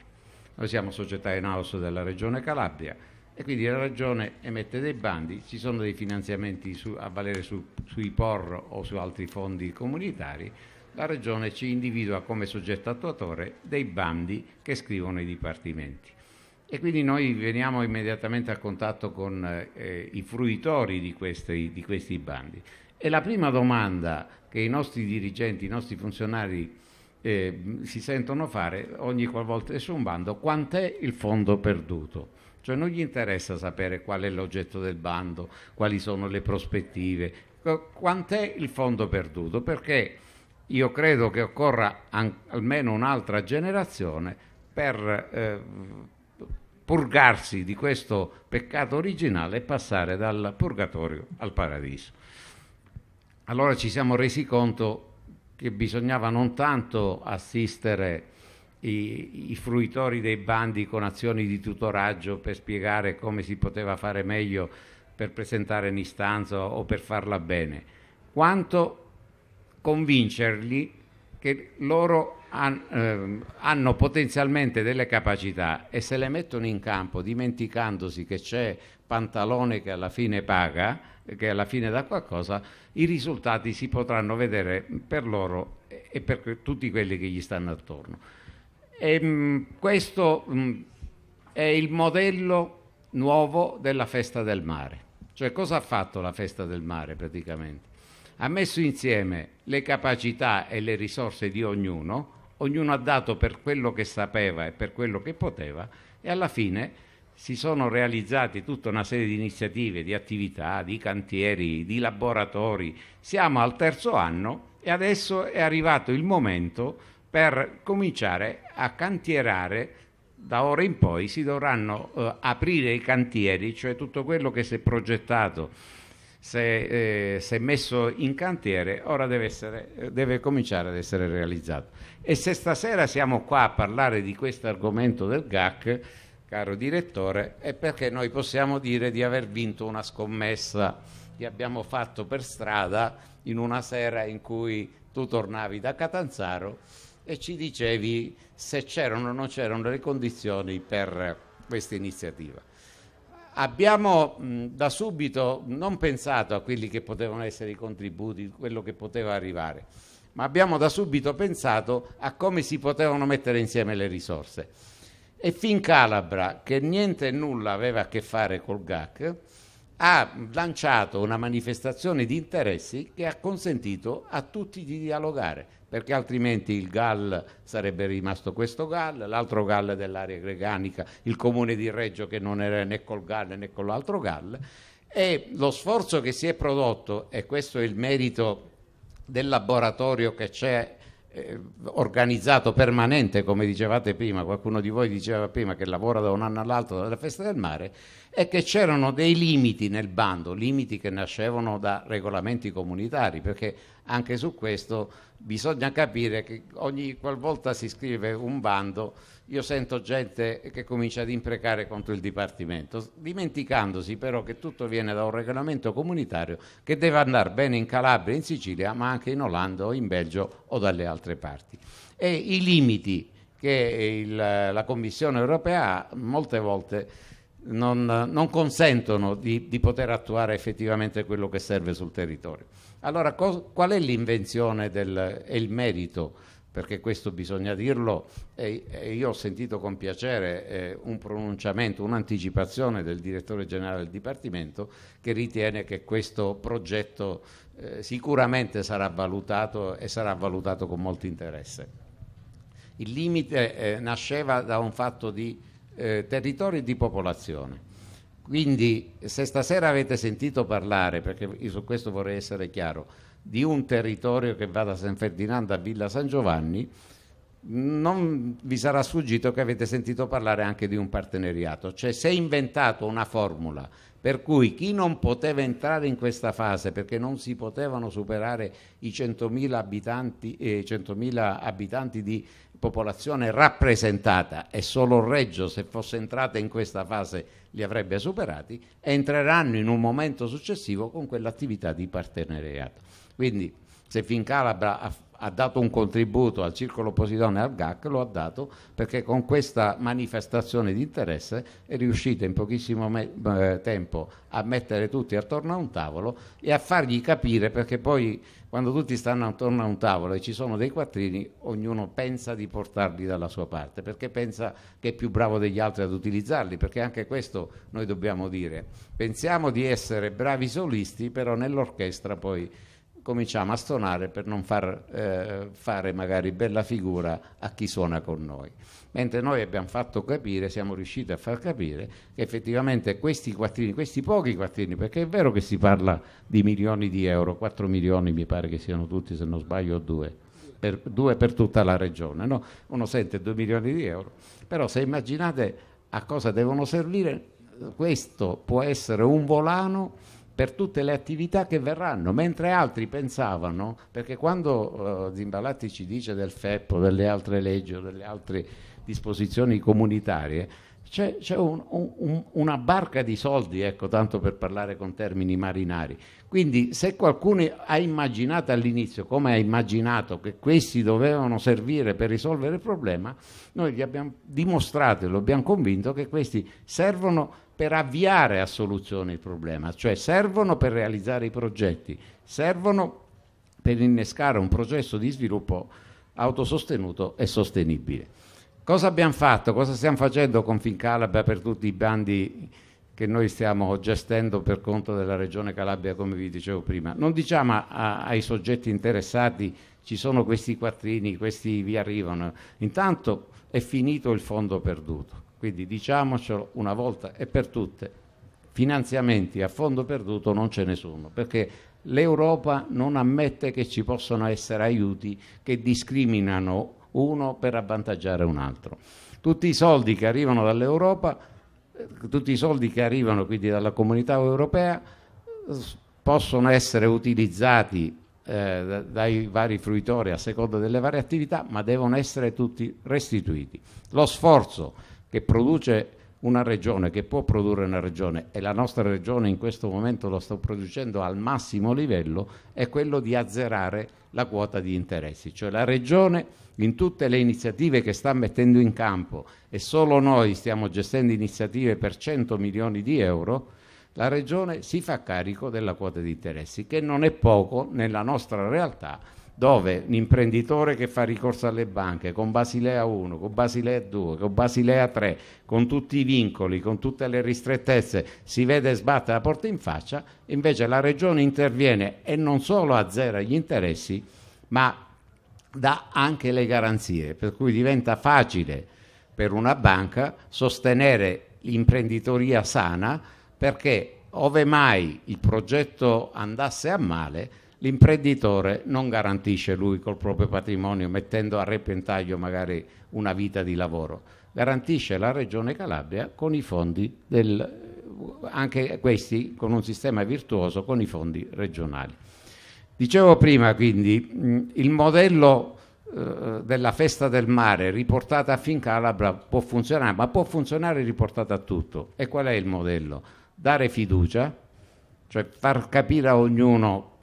noi siamo società in house della Regione Calabria e quindi la Regione emette dei bandi, ci sono dei finanziamenti su, a valere su, sui POR o su altri fondi comunitari la Regione ci individua come soggetto attuatore dei bandi che scrivono i dipartimenti. E quindi noi veniamo immediatamente a contatto con eh, i fruitori di questi, di questi bandi. E la prima domanda che i nostri dirigenti, i nostri funzionari eh, si sentono fare ogni qualvolta esce un bando, quant'è il fondo perduto? Cioè non gli interessa sapere qual è l'oggetto del bando, quali sono le prospettive, quant'è il fondo perduto, perché io credo che occorra an- almeno un'altra generazione per eh, purgarsi di questo peccato originale e passare dal purgatorio al paradiso. Allora ci siamo resi conto che bisognava non tanto assistere i, i, fruitori dei bandi con azioni di tutoraggio per spiegare come si poteva fare meglio per presentare un'istanza o per farla bene, quanto convincerli che loro han, eh, hanno potenzialmente delle capacità e se le mettono in campo dimenticandosi che c'è Pantalone che alla fine paga, che alla fine dà qualcosa, i risultati si potranno vedere per loro e per tutti quelli che gli stanno attorno. E, ehm, mh, questo mh, mm, è il modello nuovo della festa del mare. Cioè cosa ha fatto la festa del mare praticamente? ha messo insieme le capacità e le risorse di ognuno, ognuno ha dato per quello che sapeva e per quello che poteva e alla fine si sono realizzate tutta una serie di iniziative, di attività, di cantieri, di laboratori. Siamo al terzo anno e adesso è arrivato il momento per cominciare a cantierare. Da ora in poi si dovranno eh, aprire i cantieri, cioè tutto quello che si è progettato se, eh, se messo in cantiere, ora deve, essere, deve cominciare ad essere realizzato. E se stasera siamo qua a parlare di questo argomento del GAC, caro direttore, è perché noi possiamo dire di aver vinto una scommessa che abbiamo fatto per strada in una sera in cui tu tornavi da Catanzaro e ci dicevi se c'erano o non c'erano le condizioni per questa iniziativa. Abbiamo mh, da subito non pensato a quelli che potevano essere i contributi, quello che poteva arrivare, ma abbiamo da subito pensato a come si potevano mettere insieme le risorse. E fin Calabra, che niente e nulla aveva a che fare col GAC, ha lanciato una manifestazione di interessi che ha consentito a tutti di dialogare perché altrimenti il GAL sarebbe rimasto questo GAL, l'altro GAL dell'area greganica, il comune di Reggio che non era né col GAL né con l'altro GAL e lo sforzo che si è prodotto e questo è il merito del laboratorio che c'è eh, organizzato permanente, come dicevate prima, qualcuno di voi diceva prima che lavora da un anno all'altro dalla festa del mare, è che c'erano dei limiti nel bando, limiti che nascevano da regolamenti comunitari, perché anche su questo bisogna capire che ogni qualvolta si scrive un bando io sento gente che comincia ad imprecare contro il Dipartimento, dimenticandosi però che tutto viene da un regolamento comunitario che deve andare bene in Calabria, in Sicilia, ma anche in Olanda o in Belgio o dalle altre parti. E i limiti che il, la Commissione europea ha molte volte non, non consentono di, di, poter attuare effettivamente quello che serve sul territorio. Allora, cos, qual è l'invenzione e il merito? perché questo bisogna dirlo, e, e io ho sentito con piacere eh, un pronunciamento, un'anticipazione del direttore generale del Dipartimento che ritiene che questo progetto eh, sicuramente sarà valutato e sarà valutato con molto interesse. Il limite eh, nasceva da un fatto di eh, territorio e di popolazione. Quindi se stasera avete sentito parlare, perché io su questo vorrei essere chiaro, di un territorio che va da San Ferdinando a Villa San Giovanni, non vi sarà sfuggito che avete sentito parlare anche di un partenariato, cioè si è inventato una formula per cui chi non poteva entrare in questa fase perché non si potevano superare i 100.000 abitanti, eh, 100.000 abitanti di popolazione rappresentata e solo Reggio se fosse entrata in questa fase li avrebbe superati, entreranno in un momento successivo con quell'attività di partenariato. Quindi se Fincalabra ha, ha dato un contributo al Circolo Posidone e al GAC, lo ha dato perché con questa manifestazione di interesse è riuscita in pochissimo me- eh, tempo a mettere tutti attorno a un tavolo e a fargli capire perché poi quando tutti stanno attorno a un tavolo e ci sono dei quattrini, ognuno pensa di portarli dalla sua parte, perché pensa che è più bravo degli altri ad utilizzarli, perché anche questo noi dobbiamo dire. Pensiamo di essere bravi solisti, però nell'orchestra poi cominciamo a stonare per non far eh, fare magari bella figura a chi suona con noi. Mentre noi abbiamo fatto capire, siamo riusciti a far capire che effettivamente questi quattrini, questi pochi quattrini, perché è vero che si parla di milioni di euro, 4 milioni mi pare che siano tutti, se non sbaglio, due. Per, due per tutta la regione, no? uno sente 2 milioni di euro, però se immaginate a cosa devono servire, questo può essere un volano per tutte le attività che verranno, mentre altri pensavano, perché quando uh, Zimbalatti ci dice del FEP o delle altre leggi o delle altre disposizioni comunitarie, c'è, c'è un, un, una barca di soldi, ecco, tanto per parlare con termini marinari. Quindi se qualcuno ha immaginato all'inizio, come ha immaginato, che questi dovevano servire per risolvere il problema, noi gli abbiamo dimostrato e lo abbiamo convinto che questi servono per avviare a soluzione il problema, cioè servono per realizzare i progetti, servono per innescare un processo di sviluppo autosostenuto e sostenibile. Cosa abbiamo fatto? Cosa stiamo facendo con Fincalabria per tutti i bandi che noi stiamo gestendo per conto della Regione Calabria, come vi dicevo prima? Non diciamo a, a, ai soggetti interessati ci sono questi quattrini, questi vi arrivano. Intanto è finito il fondo perduto. Quindi diciamocelo una volta e per tutte, finanziamenti a fondo perduto non ce ne sono, perché l'Europa non ammette che ci possano essere aiuti che discriminano uno per avvantaggiare un altro. Tutti i soldi che arrivano dall'Europa, eh, tutti i soldi che arrivano quindi dalla comunità europea possono essere utilizzati eh, dai vari fruitori a seconda delle varie attività, ma devono essere tutti restituiti. Lo sforzo che produce una regione, che può produrre una regione, e la nostra regione in questo momento lo sta producendo al massimo livello, è quello di azzerare la quota di interessi. Cioè la regione in tutte le iniziative che sta mettendo in campo, e solo noi stiamo gestendo iniziative per 100 milioni di euro, la regione si fa carico della quota di interessi, che non è poco nella nostra realtà dove un imprenditore che fa ricorso alle banche con Basilea 1, con Basilea 2, con Basilea 3, con tutti i vincoli, con tutte le ristrettezze, si vede sbattere la porta in faccia, invece la regione interviene e non solo azzera gli interessi, ma dà anche le garanzie, per cui diventa facile per una banca sostenere l'imprenditoria sana perché ove mai il progetto andasse a male, l'imprenditore non garantisce lui col proprio patrimonio mettendo a repentaglio magari una vita di lavoro, garantisce la Regione Calabria con i fondi del, anche questi con un sistema virtuoso con i fondi regionali. Dicevo prima quindi il modello eh, della festa del mare riportata a Fincalabra può funzionare, ma può funzionare riportata a tutto. E qual è il modello? Dare fiducia, cioè far capire a ognuno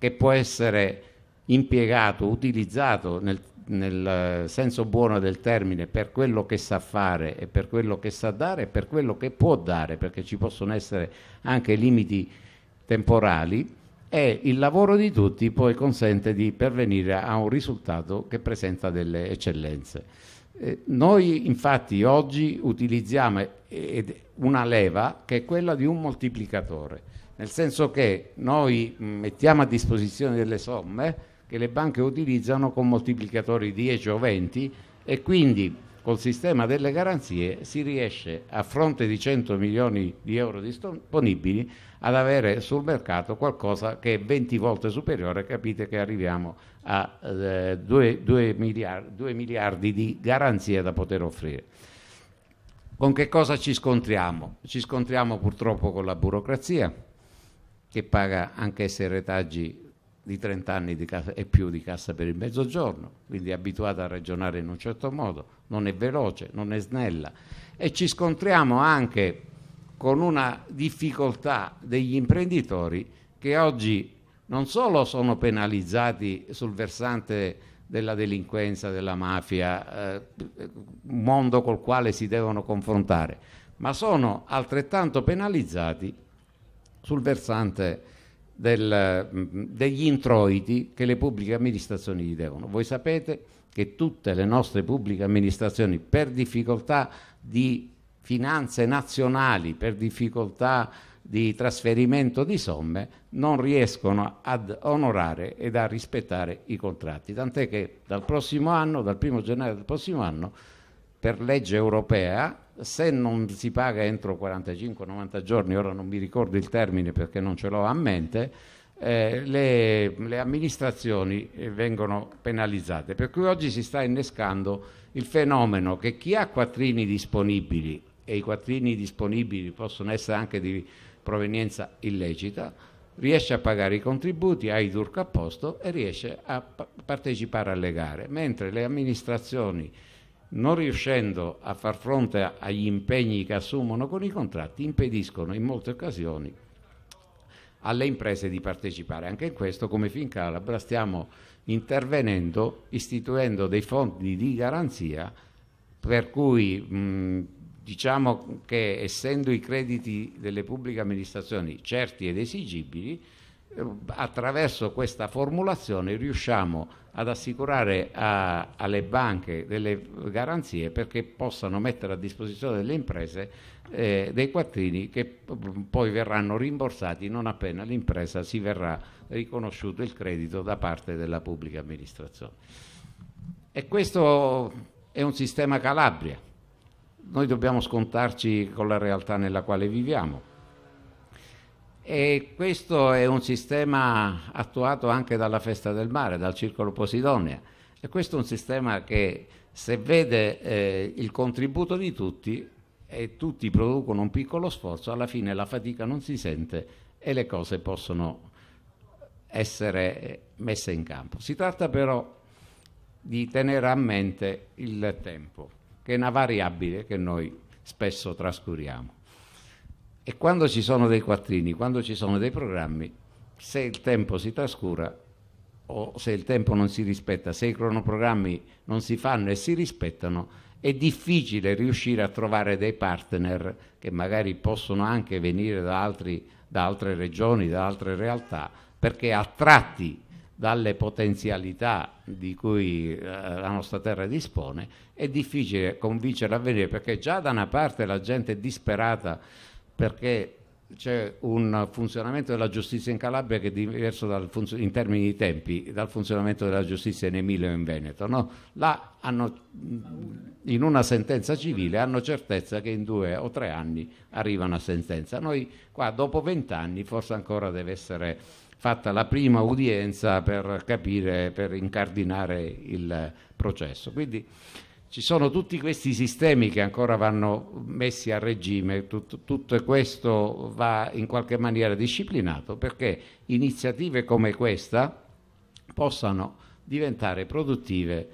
che può essere impiegato, utilizzato nel, nel eh, senso buono del termine per quello che sa fare e per quello che sa dare e per quello che può dare, perché ci possono essere anche limiti temporali e il lavoro di tutti poi consente di pervenire a un risultato che presenta delle eccellenze. Eh, noi infatti oggi utilizziamo eh, una leva che è quella di un moltiplicatore nel senso che noi mettiamo a disposizione delle somme che le banche utilizzano con moltiplicatori 10 o 20 e quindi col sistema delle garanzie si riesce a fronte di 100 milioni di euro disponibili ad avere sul mercato qualcosa che è 20 volte superiore, capite che arriviamo a eh, 2, 2, miliardi, 2 miliardi di garanzie da poter offrire. Con che cosa ci scontriamo? Ci scontriamo purtroppo con la burocrazia, che paga anch'essa i retaggi di 30 anni cassa, e più di cassa per il mezzogiorno, quindi è abituata a ragionare in un certo modo, non è veloce, non è snella e ci scontriamo anche con una difficoltà degli imprenditori che oggi non solo sono penalizzati sul versante della delinquenza, della mafia, eh, mondo col quale si devono confrontare, ma sono altrettanto penalizzati sul versante del, mm, degli introiti che le pubbliche amministrazioni gli devono. Voi sapete che tutte le nostre pubbliche amministrazioni per difficoltà di finanze nazionali, per difficoltà di trasferimento di somme, non riescono ad onorare ed a rispettare i contratti. Tant'è che dal prossimo anno, dal primo gennaio del prossimo anno, per legge europea se non si paga entro 45-90 giorni, ora non mi ricordo il termine perché non ce l'ho a mente, eh, le, le, amministrazioni eh, vengono penalizzate. Per cui oggi si sta innescando il fenomeno che chi ha quattrini disponibili, e i quattrini disponibili possono essere anche di provenienza illecita, riesce a pagare i contributi, ha i turco a posto e riesce a partecipare alle gare, mentre le amministrazioni non riuscendo a far fronte agli impegni che assumono con i contratti, impediscono in molte occasioni alle imprese di partecipare. Anche in questo, come Fincalabra, stiamo intervenendo istituendo dei fondi di garanzia per cui mh, diciamo che essendo i crediti delle pubbliche amministrazioni certi ed esigibili, attraverso questa formulazione riusciamo ad assicurare a, alle banche delle garanzie perché possano mettere a disposizione delle imprese eh, dei quattrini che poi verranno rimborsati non appena l'impresa si verrà riconosciuto il credito da parte della pubblica amministrazione. E questo è un sistema Calabria. Noi dobbiamo scontarci con la realtà nella quale viviamo e questo è un sistema attuato anche dalla Festa del Mare, dal Circolo Posidonia. E questo è un sistema che se vede eh, il contributo di tutti e tutti producono un piccolo sforzo, alla fine la fatica non si sente e le cose possono essere eh, messe in campo. Si tratta però di tenere a mente il tempo, che è una variabile che noi spesso trascuriamo. E quando ci sono dei quattrini, quando ci sono dei programmi, se il tempo si trascura o se il tempo non si rispetta, se i cronoprogrammi non si fanno e si rispettano, è difficile riuscire a trovare dei partner che magari possono anche venire da, altri, da altre regioni, da altre realtà, perché attratti dalle potenzialità di cui eh, la nostra terra dispone, è difficile convincere a venire perché già da una parte la gente è disperata perché c'è un funzionamento della giustizia in Calabria che è diverso funzo- in termini di tempi dal funzionamento della giustizia in Emilia o in Veneto. No? Là hanno, in una sentenza civile hanno certezza che in due o tre anni arriva una sentenza. Noi qua dopo vent'anni forse ancora deve essere fatta la prima udienza per capire, per incardinare il processo. Quindi ci sono tutti questi sistemi che ancora vanno messi a regime, tutto, tutto questo va in qualche maniera disciplinato perché iniziative come questa possano diventare produttive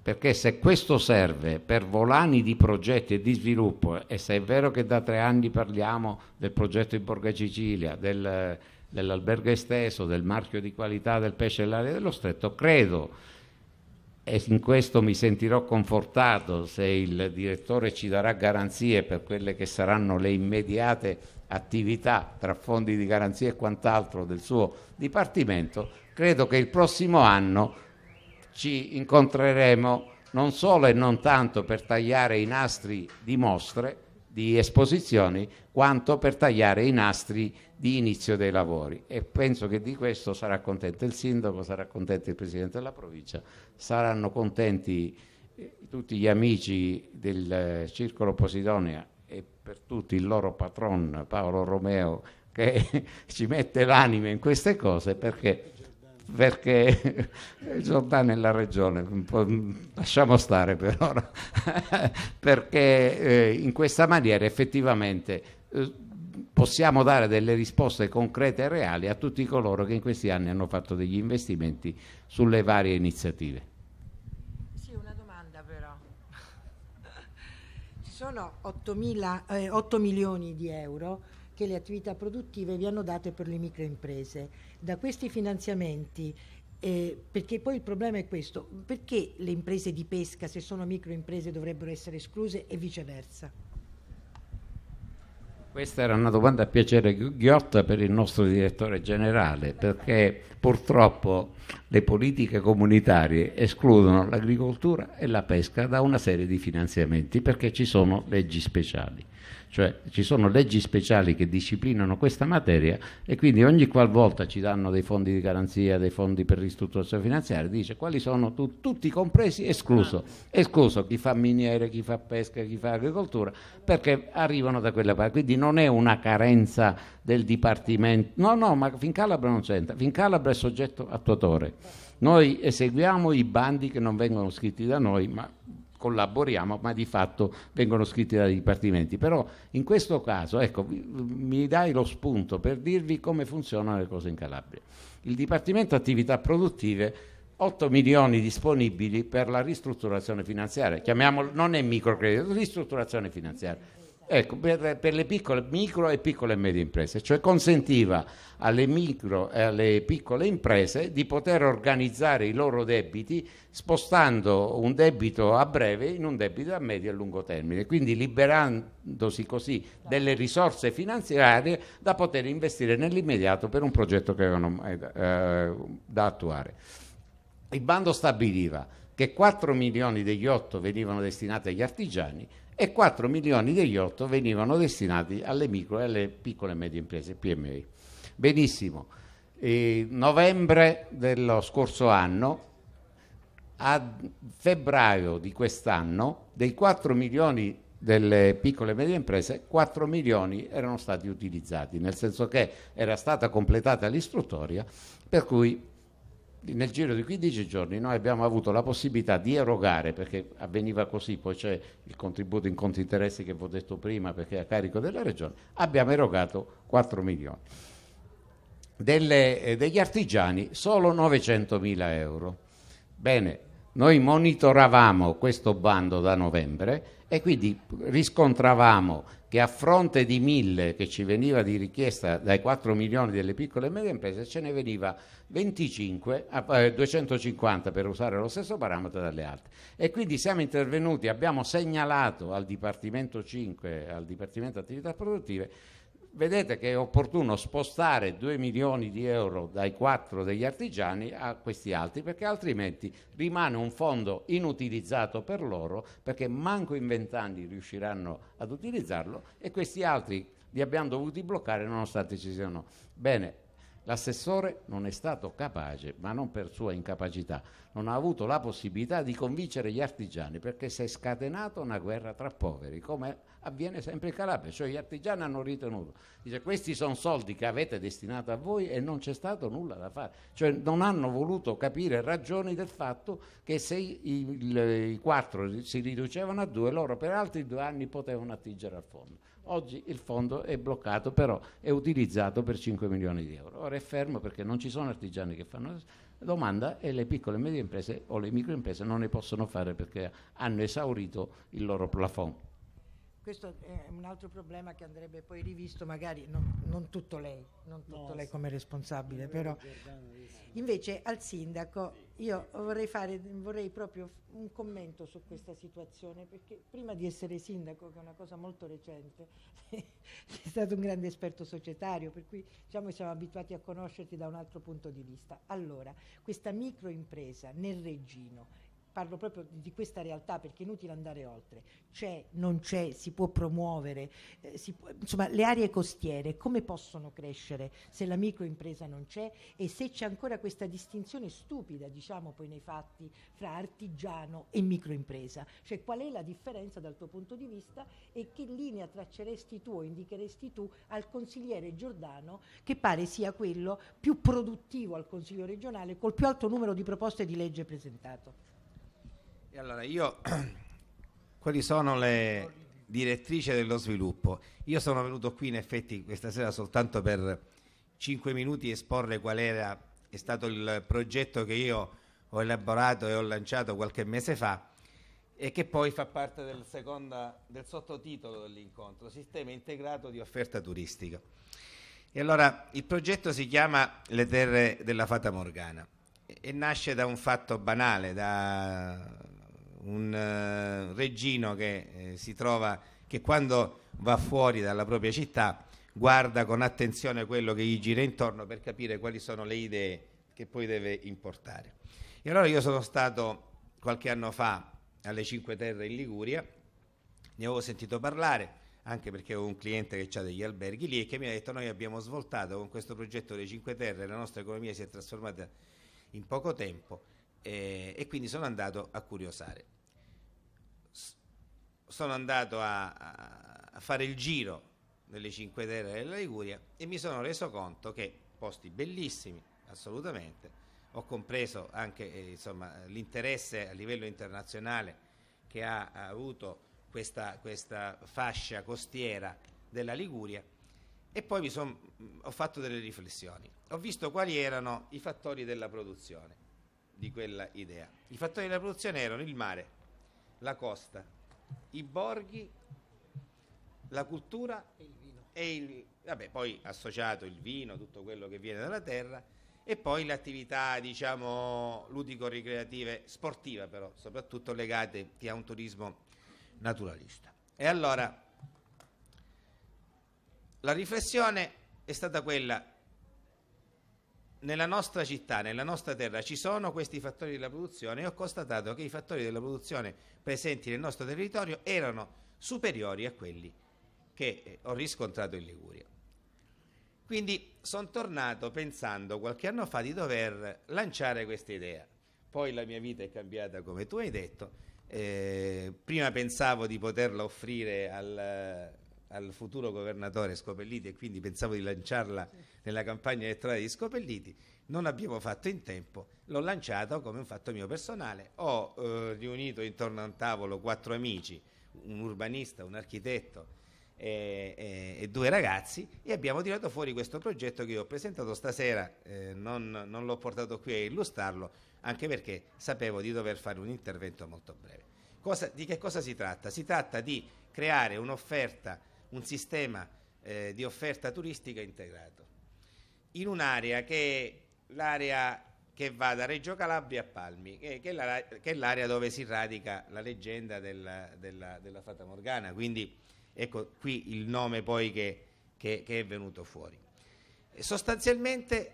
perché se questo serve per volani di progetti e di sviluppo, e se è vero che da tre anni parliamo del progetto in Borga Sicilia, del, dell'albergo esteso, del marchio di qualità del pesce dell'area dello stretto, credo e in questo mi sentirò confortato se il direttore ci darà garanzie per quelle che saranno le immediate attività tra fondi di garanzia e quant'altro del suo dipartimento, credo che il prossimo anno ci incontreremo non solo e non tanto per tagliare i nastri di mostre, di esposizioni, quanto per tagliare i nastri di di inizio dei lavori e penso che di questo sarà contento il sindaco, sarà contento il presidente della provincia, saranno contenti eh, tutti gli amici del eh, circolo Posidonia e per tutti il loro patron Paolo Romeo che ci mette l'anima in queste cose perché perché Giordano è la regione, mm, lasciamo stare per ora, perché eh, in questa maniera effettivamente possiamo dare delle risposte concrete e reali a tutti coloro che in questi anni hanno fatto degli investimenti sulle varie iniziative. Sì, una domanda però. Ci sono 8, mila, eh, 8 milioni di euro che le attività produttive vi hanno dato per le microimprese. Da questi finanziamenti eh, perché poi il problema è questo, perché le imprese di pesca, se sono microimprese, dovrebbero essere escluse e viceversa? Questa era una domanda a piacere ghiotta per il nostro direttore generale, perché purtroppo le politiche comunitarie escludono l'agricoltura e la pesca da una serie di finanziamenti perché ci sono leggi speciali cioè ci sono leggi speciali che disciplinano questa materia e quindi ogni qualvolta ci danno dei fondi di garanzia, dei fondi per ristrutturazione finanziaria, dice quali sono tu, tutti compresi, escluso, ah. escluso chi fa miniere, chi fa pesca, chi fa agricoltura, perché arrivano da quella parte, quindi non è una carenza del Dipartimento, no no, ma Fincalabra non c'entra, Fincalabra è soggetto attuatore, noi eseguiamo i bandi che non vengono scritti da noi, ma collaboriamo, ma di fatto vengono scritti dai dipartimenti. Però in questo caso, ecco, mi dai lo spunto per dirvi come funzionano le cose in Calabria. Il Dipartimento Attività Produttive 8 milioni disponibili per la ristrutturazione finanziaria, Chiamiamolo, non è microcredito, ristrutturazione finanziaria Ecco, per, per, le piccole, micro e piccole e medie imprese, cioè consentiva alle micro e alle piccole imprese di poter organizzare i loro debiti spostando un debito a breve in un debito a medio e lungo termine, quindi liberandosi così delle risorse finanziarie da poter investire nell'immediato per un progetto che avevano eh, da attuare. Il bando stabiliva che 4 milioni degli 8 venivano destinati agli artigiani, e 4 milioni degli 8 venivano destinati alle micro e alle piccole e medie imprese, PMI. Benissimo, e novembre dello scorso anno, a febbraio di quest'anno, dei 4 milioni delle piccole e medie imprese, 4 milioni erano stati utilizzati, nel senso che era stata completata l'istruttoria, per cui nel giro di 15 giorni noi abbiamo avuto la possibilità di erogare, perché avveniva così, poi c'è il contributo in conti interessi che vi ho detto prima perché è a carico della Regione, abbiamo erogato 4 milioni. Delle, eh, degli artigiani solo 900 mila euro. Bene, noi monitoravamo questo bando da novembre e quindi riscontravamo che a fronte di mille che ci veniva di richiesta dai 4 milioni delle piccole e medie imprese ce ne veniva 25, ah, eh, 250 per usare lo stesso parametro dalle altre. E quindi siamo intervenuti, abbiamo segnalato al Dipartimento 5, al Dipartimento Attività Produttive, vedete che è opportuno spostare 2 milioni di euro dai 4 degli artigiani a questi altri, perché altrimenti rimane un fondo inutilizzato per loro, perché manco in 20 anni riusciranno ad utilizzarlo e questi altri li abbiamo dovuti bloccare nonostante ci siano. Bene, L'assessore non è stato capace, ma non per sua incapacità, non ha avuto la possibilità di convincere gli artigiani perché si è scatenata una guerra tra poveri, come avviene sempre in Calabria, cioè gli artigiani hanno ritenuto, dice questi sono soldi che avete destinato a voi e non c'è stato nulla da fare, cioè non hanno voluto capire ragioni del fatto che se i, quattro si riducevano a due, loro per altri due anni potevano attingere al fondo. Oggi il fondo è bloccato, però è utilizzato per 5 milioni di euro. Ora è fermo perché non ci sono artigiani che fanno domanda e le piccole e medie imprese o le micro imprese non ne possono fare perché hanno esaurito il loro plafond questo è un altro problema che andrebbe poi rivisto, magari non, non tutto lei, non tutto no, lei come responsabile, però invece al sindaco io vorrei fare vorrei proprio un commento su questa situazione, perché prima di essere sindaco, che è una cosa molto recente, sei stato un grande esperto societario, per cui diciamo siamo abituati a conoscerti da un altro punto di vista. Allora, questa microimpresa nel Regino, parlo proprio di questa realtà perché è inutile andare oltre. C'è, non c'è, si può promuovere, eh, si può, insomma le aree costiere come possono crescere se la microimpresa non c'è e se c'è ancora questa distinzione stupida, diciamo poi nei fatti, fra artigiano e microimpresa? Cioè qual è la differenza dal tuo punto di vista e che linea tracceresti tu o indicheresti tu al consigliere Giordano che pare sia quello più produttivo al Consiglio regionale col più alto numero di proposte di legge presentato? E allora io, quali sono le direttrici dello sviluppo? Io sono venuto qui in effetti questa sera soltanto per 5 minuti esporre qual era è stato il progetto che io ho elaborato e ho lanciato qualche mese fa e che poi fa parte del, seconda, del sottotitolo dell'incontro, Sistema integrato di offerta turistica. E allora il progetto si chiama Le terre della Fata Morgana e nasce da un fatto banale, da un eh, reggino che eh, si trova, che quando va fuori dalla propria città guarda con attenzione quello che gli gira intorno per capire quali sono le idee che poi deve importare. E allora io sono stato qualche anno fa alle Cinque Terre in Liguria, ne avevo sentito parlare, anche perché ho un cliente che ha degli alberghi lì e che mi ha detto noi abbiamo svoltato con questo progetto delle Cinque Terre, la nostra economia si è trasformata in poco tempo eh, e quindi sono andato a curiosare sono andato a, a fare il giro delle Cinque Terre della Liguria e mi sono reso conto che posti bellissimi, assolutamente, ho compreso anche eh, insomma, l'interesse a livello internazionale che ha, ha avuto questa, questa, fascia costiera della Liguria e poi son, ho fatto delle riflessioni. Ho visto quali erano i fattori della produzione di quella idea. I fattori della produzione erano il mare, la costa, i borghi, la cultura e il vino. E il, vabbè, poi associato il vino, tutto quello che viene dalla terra e poi le attività diciamo ludico-ricreative sportive però soprattutto legate a un turismo naturalista. E allora la riflessione è stata quella nella nostra città, nella nostra terra ci sono questi fattori della produzione e ho constatato che i fattori della produzione presenti nel nostro territorio erano superiori a quelli che eh, ho riscontrato in Liguria. Quindi sono tornato pensando qualche anno fa di dover lanciare questa idea. Poi la mia vita è cambiata come tu hai detto. Eh, prima pensavo di poterla offrire al al futuro governatore Scopelliti e quindi pensavo di lanciarla nella campagna elettorale di Scopelliti, non abbiamo fatto in tempo, l'ho lanciata come un fatto mio personale, ho eh, riunito intorno a un tavolo quattro amici, un urbanista, un architetto e, e, e due ragazzi e abbiamo tirato fuori questo progetto che io ho presentato stasera, eh, non, non l'ho portato qui a illustrarlo, anche perché sapevo di dover fare un intervento molto breve. Cosa, di che cosa si tratta? Si tratta di creare un'offerta un sistema eh, di offerta turistica integrato in un'area che è l'area che va da Reggio Calabria a Palmi, che, che è l'area dove si radica la leggenda della, della, della, Fata Morgana, quindi ecco qui il nome poi che, che, che è venuto fuori. E sostanzialmente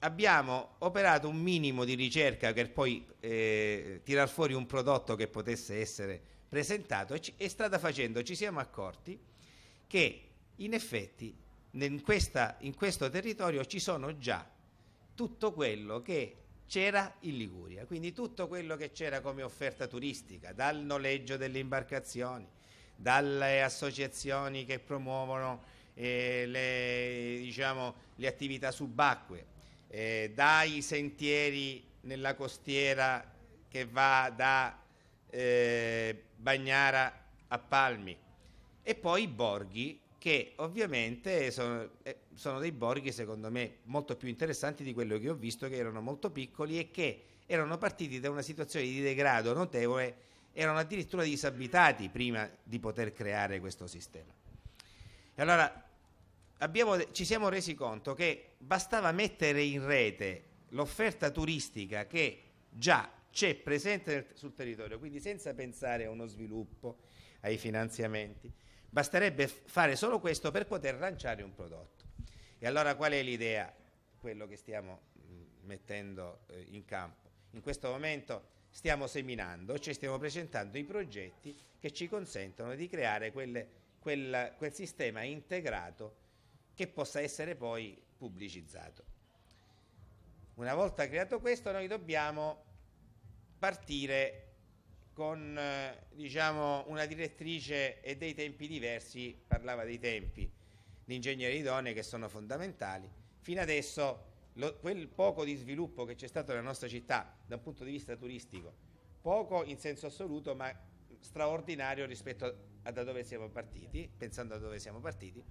abbiamo operato un minimo di ricerca per poi eh, tirar fuori un prodotto che potesse essere presentato e, ci, e strada facendo ci siamo accorti che in effetti in, questa, in questo territorio ci sono già tutto quello che c'era in Liguria, quindi tutto quello che c'era come offerta turistica, dal noleggio delle imbarcazioni, dalle associazioni che promuovono eh, le, diciamo, le, attività subacquee, eh, dai sentieri nella costiera che va da eh, Bagnara a Palmi, e poi i borghi, che ovviamente sono, eh, sono dei borghi secondo me molto più interessanti di quello che ho visto, che erano molto piccoli e che erano partiti da una situazione di degrado notevole, erano addirittura disabitati prima di poter creare questo sistema. E allora abbiamo, ci siamo resi conto che bastava mettere in rete l'offerta turistica che già c'è presente sul territorio, quindi senza pensare a uno sviluppo, ai finanziamenti, Basterebbe fare solo questo per poter lanciare un prodotto. E allora qual è l'idea? Quello che stiamo mm, mettendo eh, in campo. In questo momento stiamo seminando, cioè stiamo presentando i progetti che ci consentono di creare quelle, quel, quel sistema integrato che possa essere poi pubblicizzato. Una volta creato questo noi dobbiamo partire con eh, diciamo, una direttrice e dei tempi diversi, parlava dei tempi di ingegneria idonei che sono fondamentali. Fino adesso lo, quel poco di sviluppo che c'è stato nella nostra città da un punto di vista turistico, poco in senso assoluto ma straordinario rispetto a, a da dove siamo partiti, pensando a dove siamo partiti,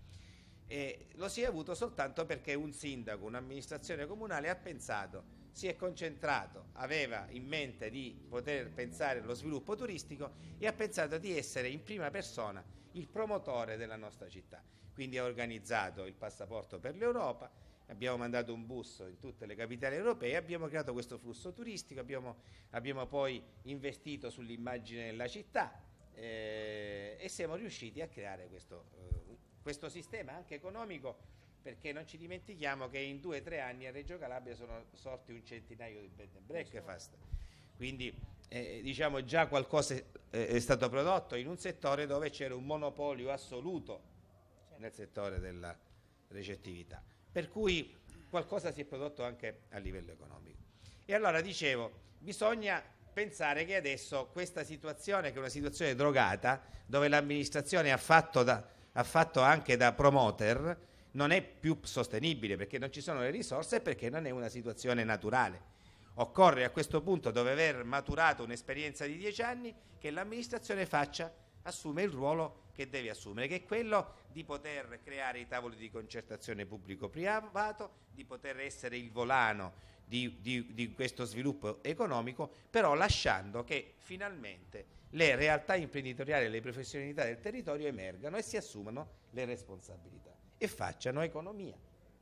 eh, lo si è avuto soltanto perché un sindaco, un'amministrazione comunale ha pensato si è concentrato, aveva in mente di poter pensare allo sviluppo turistico e ha pensato di essere in prima persona il promotore della nostra città. Quindi ha organizzato il passaporto per l'Europa, abbiamo mandato un bus in tutte le capitali europee, abbiamo creato questo flusso turistico, abbiamo, abbiamo poi investito sull'immagine della città eh, e siamo riusciti a creare questo, eh, questo sistema anche economico perché non ci dimentichiamo che in due o tre anni a Reggio Calabria sono sorti un centinaio di bed and breakfast. Quindi eh, eh diciamo già qualcosa è stato prodotto in un settore dove c'era un monopolio assoluto certo. nel settore della recettività. Per cui qualcosa si è prodotto anche a livello economico. E allora dicevo, bisogna pensare che adesso questa situazione, che è una situazione drogata, dove l'amministrazione ha ha fatto anche da promoter, non è più sostenibile perché non ci sono le risorse e perché non è una situazione naturale. Occorre a questo punto, dopo aver maturato un'esperienza di dieci anni, che l'amministrazione faccia, assume il ruolo che deve assumere, che è quello di poter creare i tavoli di concertazione pubblico-privato, di poter essere il volano di, di, di, questo sviluppo economico, però lasciando che finalmente le realtà imprenditoriali e le professionalità del territorio emergano e si assumano le responsabilità e facciano economia,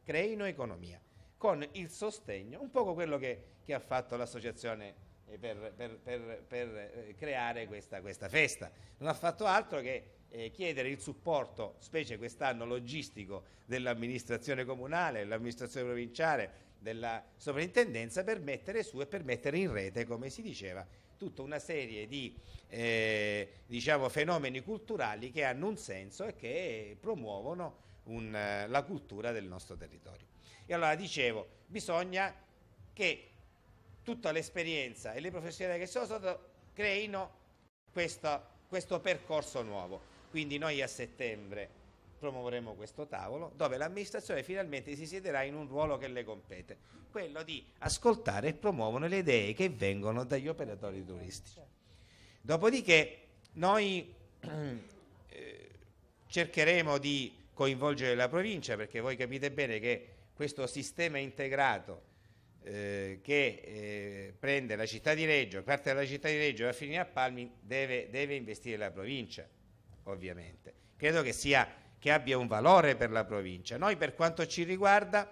creino economia, con il sostegno, un poco quello che, che ha fatto l'associazione eh, per, per, per, per eh, creare questa, questa, festa. Non ha fatto altro che eh, chiedere il supporto, specie quest'anno logistico, dell'amministrazione comunale, dell'amministrazione provinciale, della sovrintendenza per mettere su e per mettere in rete, come si diceva, tutta una serie di eh, diciamo, fenomeni culturali che hanno un senso e che promuovono un, eh, la cultura del nostro territorio. E allora dicevo, bisogna che tutta l'esperienza e le professionalità che sono state creino questo, questo percorso nuovo. Quindi noi a settembre promuoveremo questo tavolo dove l'amministrazione finalmente si siederà in un ruolo che le compete, quello di ascoltare e promuovere le idee che vengono dagli operatori turistici. Dopodiché noi eh, cercheremo di coinvolgere la provincia perché voi capite bene che questo sistema integrato eh, che eh, prende la città di Reggio, parte dalla città di Reggio e va a finire a Palmi deve, deve investire la provincia ovviamente. Credo che, sia, che abbia un valore per la provincia. Noi per quanto ci riguarda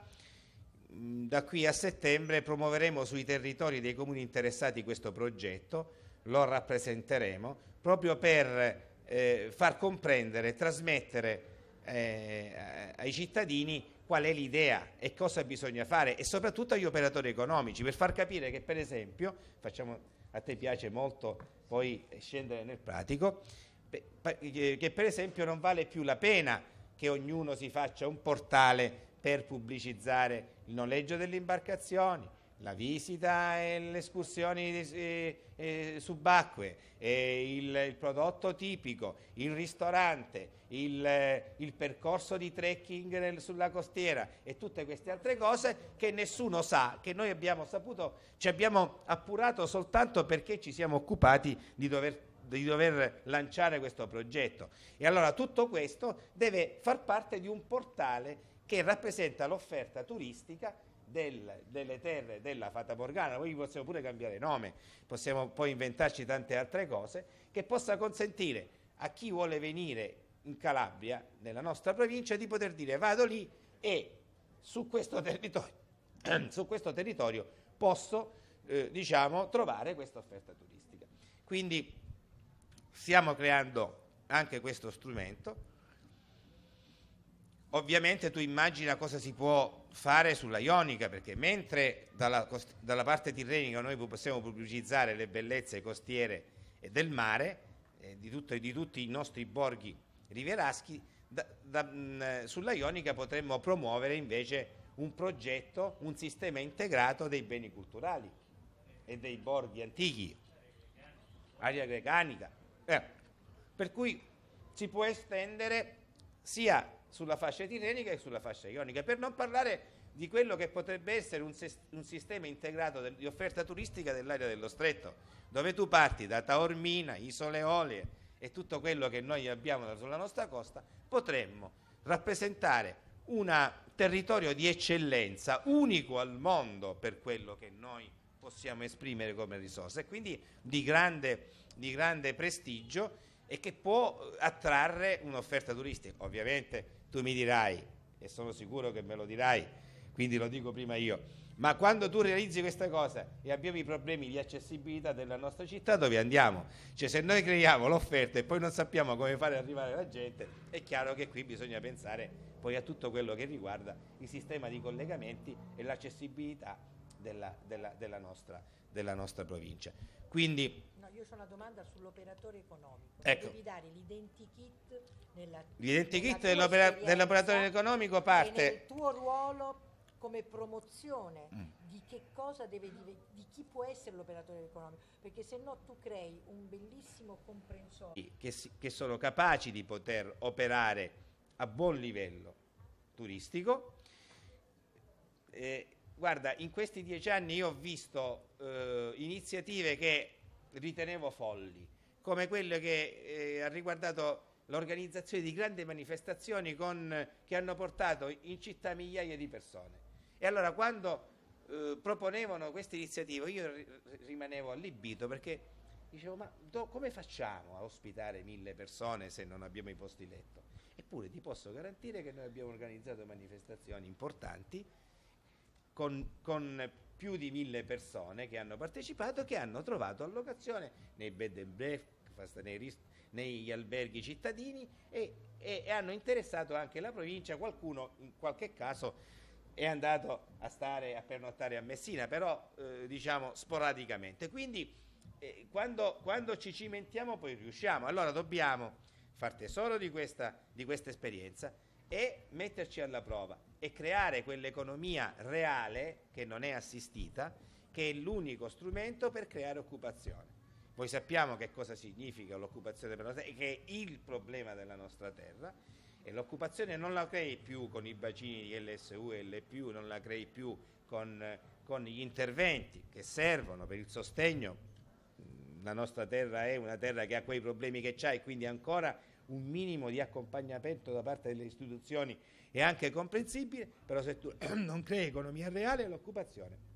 mm, da qui a settembre promuoveremo sui territori dei comuni interessati questo progetto, lo rappresenteremo proprio per eh, far comprendere, e trasmettere eh, ai cittadini qual è l'idea e cosa bisogna fare e soprattutto agli operatori economici per far capire che per esempio, facciamo, a te piace molto poi scendere nel pratico, che per esempio non vale più la pena che ognuno si faccia un portale per pubblicizzare il noleggio delle imbarcazioni, la visita e le escursioni eh, eh, subacquee, eh, il, il, prodotto tipico, il ristorante, il, eh, il percorso di trekking nel, sulla costiera e tutte queste altre cose che nessuno sa, che noi abbiamo saputo, ci abbiamo appurato soltanto perché ci siamo occupati di dover di dover lanciare questo progetto. E allora tutto questo deve far parte di un portale che rappresenta l'offerta turistica del, delle terre della Fata Morgana, poi possiamo pure cambiare nome, possiamo poi inventarci tante altre cose, che possa consentire a chi vuole venire in Calabria, nella nostra provincia, di poter dire vado lì e su questo territorio, su questo territorio posso eh, diciamo, trovare questa offerta turistica. Quindi stiamo creando anche questo strumento Ovviamente tu immagina cosa si può fare sulla Ionica, perché mentre dalla, dalla parte tirrenica noi possiamo pubblicizzare le bellezze costiere e del mare, eh, di, tutto, di, tutti i nostri borghi rivieraschi, da, da, mh, sulla Ionica potremmo promuovere invece un progetto, un sistema integrato dei beni culturali e dei borghi antichi, aria greganica. Eh, per cui si può estendere sia sulla fascia etirenica e sulla fascia ionica, per non parlare di quello che potrebbe essere un, un sistema integrato de- di offerta turistica dell'area dello stretto, dove tu parti da Taormina, Isole Olie e tutto quello che noi abbiamo sulla nostra costa, potremmo rappresentare un territorio di eccellenza unico al mondo per quello che noi possiamo esprimere come risorse e quindi di grande, di grande prestigio e che può eh, attrarre un'offerta turistica. Ovviamente tu mi dirai, e sono sicuro che me lo dirai, quindi lo dico prima io, ma quando tu realizzi questa cosa e abbiamo i problemi di accessibilità della nostra città, dove andiamo? Cioè se noi creiamo l'offerta e poi non sappiamo come fare ad arrivare la gente, è chiaro che qui bisogna pensare poi a tutto quello che riguarda il sistema di collegamenti e l'accessibilità della, della, della, nostra, della nostra provincia. Quindi, no, io ho una domanda sull'operatore economico. Ecco. Devi dare l'identikit nella, l'identikit nella dell'operatore economico parte... E nel tuo ruolo come promozione mm. di che cosa deve di chi può essere l'operatore economico, perché se no tu crei un bellissimo comprensore. Che, che, sono capaci di poter operare a buon livello turistico. Eh, guarda, in questi dieci anni io ho visto eh, iniziative che ritenevo folli, come quelle che eh, ha riguardato l'organizzazione di grandi manifestazioni con, che hanno portato in città migliaia di persone. E allora quando eh, proponevano questa iniziativa io rimanevo allibito perché dicevo ma do, come facciamo a ospitare mille persone se non abbiamo i posti letto? Eppure ti posso garantire che noi abbiamo organizzato manifestazioni importanti con, con più di mille persone che hanno partecipato che hanno trovato allocazione nei bed and breakfast, nei rist- negli alberghi cittadini e, e, e, hanno interessato anche la provincia, qualcuno in qualche caso è andato a stare a pernottare a Messina, però eh, diciamo sporadicamente. Quindi eh, quando, quando, ci cimentiamo poi riusciamo, allora dobbiamo far tesoro di questa, di questa esperienza e metterci alla prova e creare quell'economia reale che non è assistita, che è l'unico strumento per creare occupazione. Poi sappiamo che cosa significa l'occupazione per la terra, che è il problema della nostra terra e l'occupazione non la crei più con i bacini di LSU e LPU, non la crei più con, con gli interventi che servono per il sostegno. La nostra terra è una terra che ha quei problemi che ha e quindi ancora un minimo di accompagnamento da parte delle istituzioni è anche comprensibile, però se tu non crei economia reale l'occupazione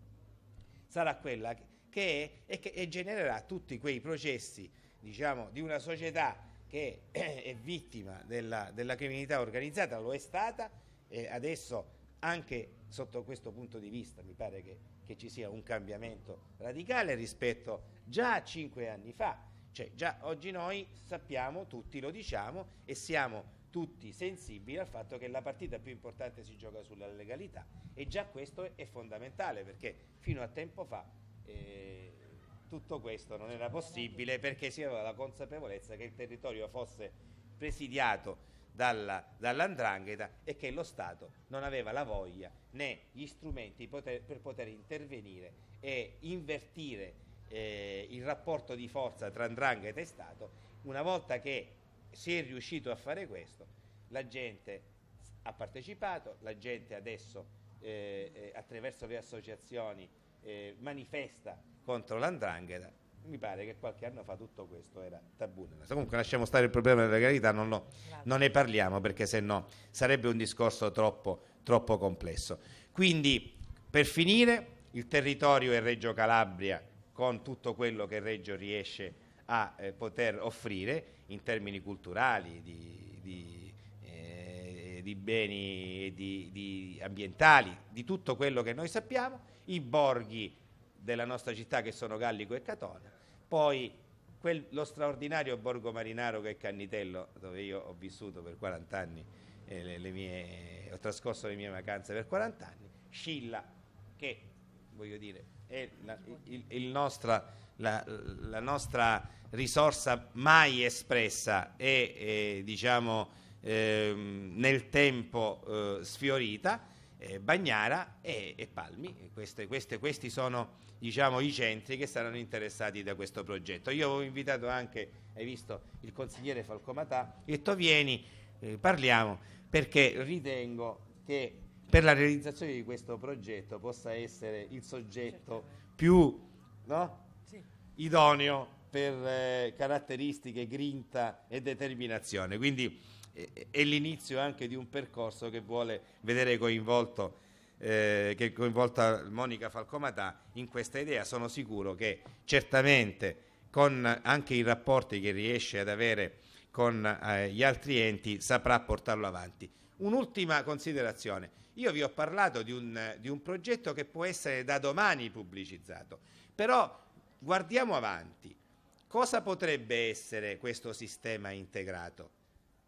sarà quella che è e, che, e genererà tutti quei processi diciamo, di una società che è vittima della, della criminalità organizzata, lo è stata e adesso anche sotto questo punto di vista mi pare che, che ci sia un cambiamento radicale rispetto già a cinque anni fa cioè, già oggi noi sappiamo, tutti lo diciamo e siamo tutti sensibili al fatto che la partita più importante si gioca sulla legalità e già questo è fondamentale perché fino a tempo fa eh, tutto questo non era possibile perché si aveva la consapevolezza che il territorio fosse presidiato dalla, dall'andrangheta e che lo Stato non aveva la voglia né gli strumenti poter, per poter intervenire e invertire eh, il rapporto di forza tra Andrangheta e Stato, una volta che si è riuscito a fare questo, la gente ha partecipato, la gente adesso eh, eh attraverso le associazioni eh, manifesta contro l'andrangheta. Mi pare che qualche anno fa tutto questo era tabù. Comunque lasciamo stare il problema della legalità, non, lo, non ne parliamo perché se no sarebbe un discorso troppo, troppo complesso. Quindi, per finire, il territorio è Reggio Calabria con tutto quello che Reggio riesce a eh, poter offrire in termini culturali, di, di, eh, di beni di, di ambientali, di tutto quello che noi sappiamo, i borghi della nostra città che sono Gallico e Catone, poi quel, lo straordinario borgo marinaro che è Cannitello, dove io ho vissuto per 40 anni, eh, le, le mie, ho trascorso le mie vacanze per 40 anni, Scilla che voglio dire è la, il, il nostra, la, la, nostra risorsa mai espressa e diciamo, ehm, nel tempo eh, sfiorita, eh, Bagnara e, e Palmi. Queste, queste, questi sono diciamo, i centri che saranno interessati da questo progetto. Io avevo invitato anche, hai visto, il consigliere Falcomatà, ho detto vieni, eh, parliamo, perché ritengo che per la realizzazione di questo progetto possa essere il soggetto più no? sì. idoneo per eh, caratteristiche, grinta e determinazione. Quindi eh, è l'inizio anche di un percorso che vuole vedere coinvolto eh, che coinvolta Monica Falcomatà in questa idea. Sono sicuro che certamente con anche i rapporti che riesce ad avere con eh, gli altri enti saprà portarlo avanti. Un'ultima considerazione. Io vi ho parlato di un, di un progetto che può essere da domani pubblicizzato, però guardiamo avanti. Cosa potrebbe essere questo sistema integrato?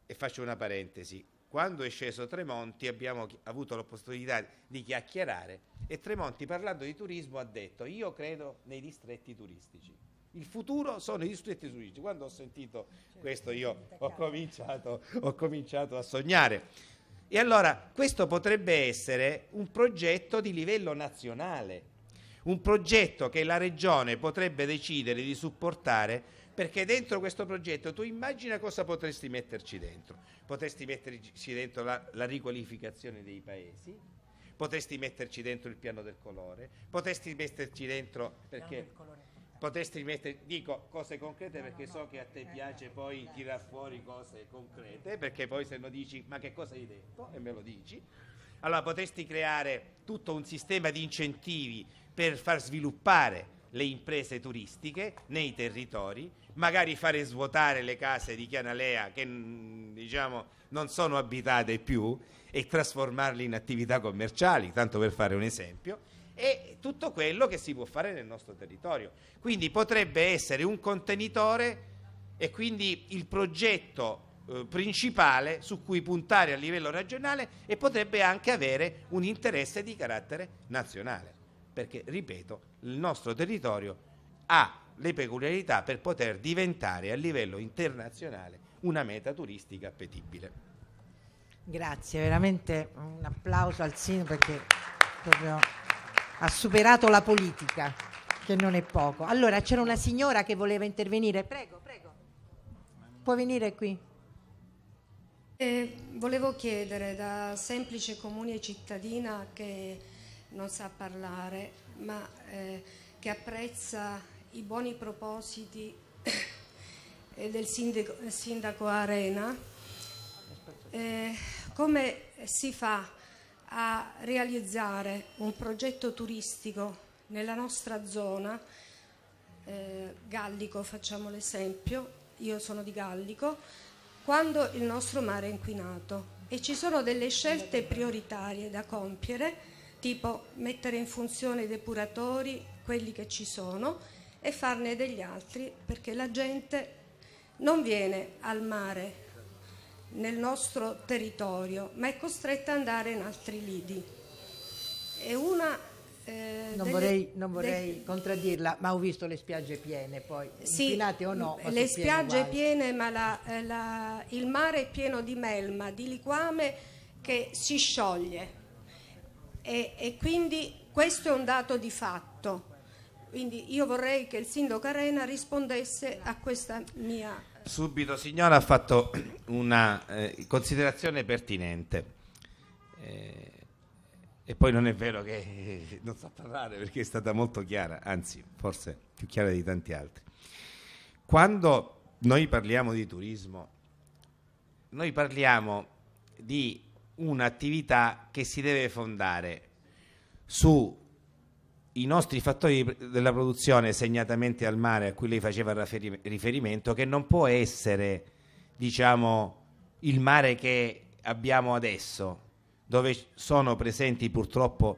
E faccio una parentesi, quando è sceso Tremonti abbiamo avuto l'opportunità di chiacchierare e Tremonti parlando di turismo ha detto io credo nei distretti turistici. Il futuro sono i distretti turistici. Quando ho sentito certo, questo io ho cominciato, ho cominciato a sognare. E allora questo potrebbe essere un progetto di livello nazionale, un progetto che la regione potrebbe decidere di supportare perché dentro questo progetto tu immagina cosa potresti metterci dentro. Potresti metterci dentro la, la riqualificazione dei paesi, potresti metterci dentro il piano del colore, potresti metterci dentro perché potresti mettere, dico cose concrete perché so che a te eh, piace eh, poi eh. tirar fuori cose concrete, perché poi se no dici ma che cosa hai detto e me lo dici, allora potresti creare tutto un sistema di incentivi per far sviluppare le imprese turistiche nei territori, magari fare svuotare le case di Chianalea che mm, diciamo, non sono abitate più e trasformarle in attività commerciali, tanto per fare un esempio e tutto quello che si può fare nel nostro territorio. Quindi potrebbe essere un contenitore e quindi il progetto eh, principale su cui puntare a livello regionale e potrebbe anche avere un interesse di carattere nazionale, perché, ripeto, il nostro territorio ha le peculiarità per poter diventare a livello internazionale una meta turistica appetibile. Grazie, veramente un applauso al Sino perché proprio ha superato la politica, che non è poco. Allora c'era una signora che voleva intervenire, prego, prego, può venire qui. Eh, volevo chiedere da semplice comune cittadina che non sa parlare, ma eh, che apprezza i buoni propositi eh, del sindaco, sindaco Arena, eh, come si fa a realizzare un progetto turistico nella nostra zona, eh, Gallico facciamo l'esempio, io sono di Gallico, quando il nostro mare è inquinato e ci sono delle scelte prioritarie da compiere, tipo mettere in funzione i depuratori, quelli che ci sono, e farne degli altri, perché la gente non viene al mare nel nostro territorio, ma è costretta ad andare in altri lidi. E una eh, non, delle, vorrei, non, vorrei, dei, contraddirla, ma ho visto le spiagge piene poi, sì, o no? Le spiagge piene, ma la, eh, la, il mare è pieno di melma, di liquame che si scioglie e, e, quindi questo è un dato di fatto. Quindi io vorrei che il sindaco Arena rispondesse a questa mia domanda subito signora ha fatto una eh, considerazione pertinente. Eh, e poi non è vero che eh, non sa so parlare perché è stata molto chiara, anzi forse più chiara di tanti altri. Quando noi parliamo di turismo, noi parliamo di un'attività che si deve fondare su i nostri fattori della produzione, segnatamente al mare a cui lei faceva riferimento, che non può essere, diciamo, il mare che abbiamo adesso, dove sono presenti purtroppo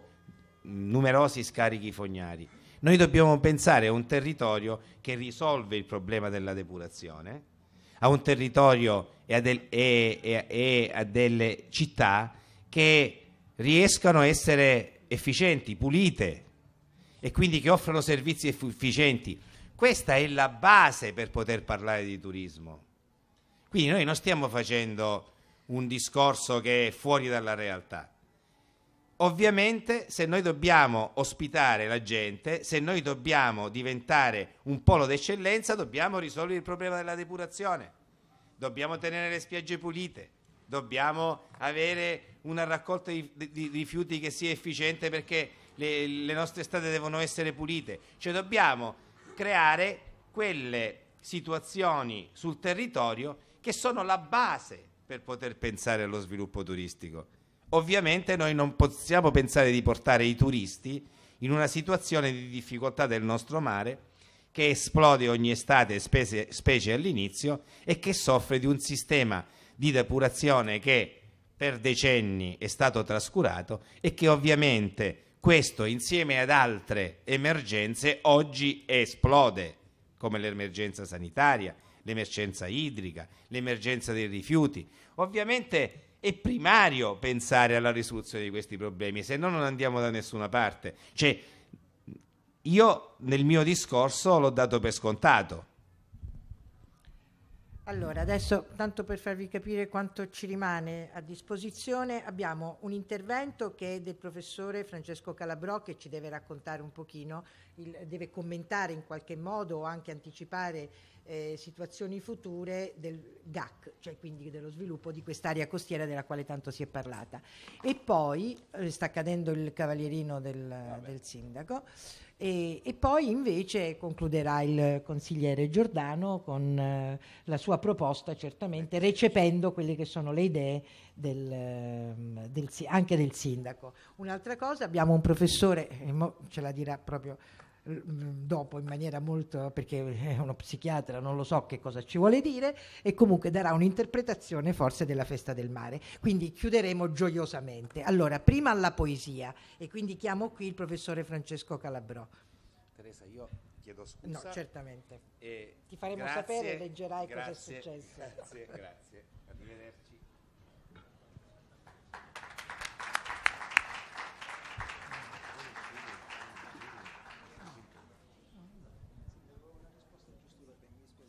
numerosi scarichi fognari. Noi dobbiamo pensare a un territorio che risolve il problema della depurazione, a un territorio e a, del, e, e, e a delle città che riescano a essere efficienti, pulite, e quindi che offrono servizi efficienti. Questa è la base per poter parlare di turismo. Quindi noi non stiamo facendo un discorso che è fuori dalla realtà. Ovviamente se noi dobbiamo ospitare la gente, se noi dobbiamo diventare un polo d'eccellenza, dobbiamo risolvere il problema della depurazione, dobbiamo tenere le spiagge pulite, dobbiamo avere una raccolta di, di, di rifiuti che sia efficiente perché le, le nostre strade devono essere pulite, cioè dobbiamo creare quelle situazioni sul territorio che sono la base per poter pensare allo sviluppo turistico. Ovviamente noi non possiamo pensare di portare i turisti in una situazione di difficoltà del nostro mare che esplode ogni estate, specie, specie all'inizio, e che soffre di un sistema di depurazione che per decenni è stato trascurato e che ovviamente questo, insieme ad altre emergenze, oggi esplode, come l'emergenza sanitaria, l'emergenza idrica, l'emergenza dei rifiuti. Ovviamente è primario pensare alla risoluzione di questi problemi, se no non andiamo da nessuna parte. Cioè, io nel mio discorso l'ho dato per scontato allora, adesso tanto per farvi capire quanto ci rimane a disposizione, abbiamo un intervento che è del professore Francesco Calabrò che ci deve raccontare un pochino, il, deve commentare in qualche modo o anche anticipare eh, situazioni future del GAC, cioè quindi dello sviluppo di quest'area costiera della quale tanto si è parlata. E poi, eh, sta cadendo il cavalierino del, del sindaco, e, e, poi invece concluderà il consigliere Giordano con eh, la sua proposta, certamente recependo quelle che sono le idee del, ehm, del, anche del sindaco. Un'altra cosa, abbiamo un professore, eh, ce la dirà proprio Mm, dopo in maniera molto perché è uno psichiatra, non lo so che cosa ci vuole dire e comunque darà un'interpretazione forse della festa del mare. Quindi chiuderemo gioiosamente. Allora, prima alla poesia e quindi chiamo qui il professore Francesco Calabrò. Teresa, io chiedo scusa. No, certamente. Ti faremo grazie, sapere, leggerai grazie, cosa è successo. Grazie, grazie. Arrivederci.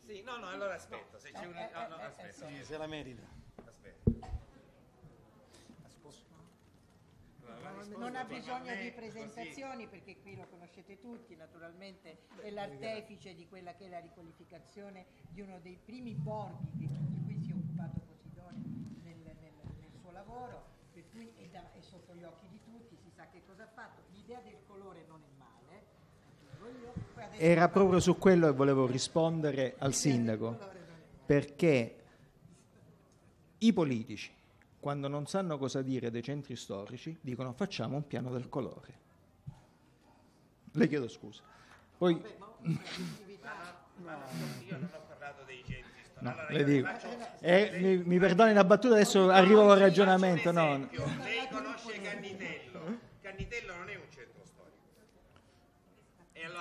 Sì, no, no, allora aspetta, se c'è un... Eh, no, no, eh, eh, aspetta. Sì, se la merita. Aspetta. Non ha bisogno di presentazioni perché qui lo conoscete tutti, naturalmente è l'artefice di quella che è la riqualificazione di uno dei primi borghi di cui si è occupato Posidone nel, nel, nel suo lavoro, per cui è, da, è sotto gli occhi di tutti, si sa che cosa ha fatto. L'idea del colore non è era proprio su quello che volevo rispondere al sindaco, perché i politici, quando non sanno cosa dire dei centri storici, dicono facciamo un piano del colore. Le chiedo scusa. Poi... No, le dico. eh, mi, mi perdoni la battuta, adesso arrivo al ragionamento. No. Lei conosce Cannitello. Cannitello non è un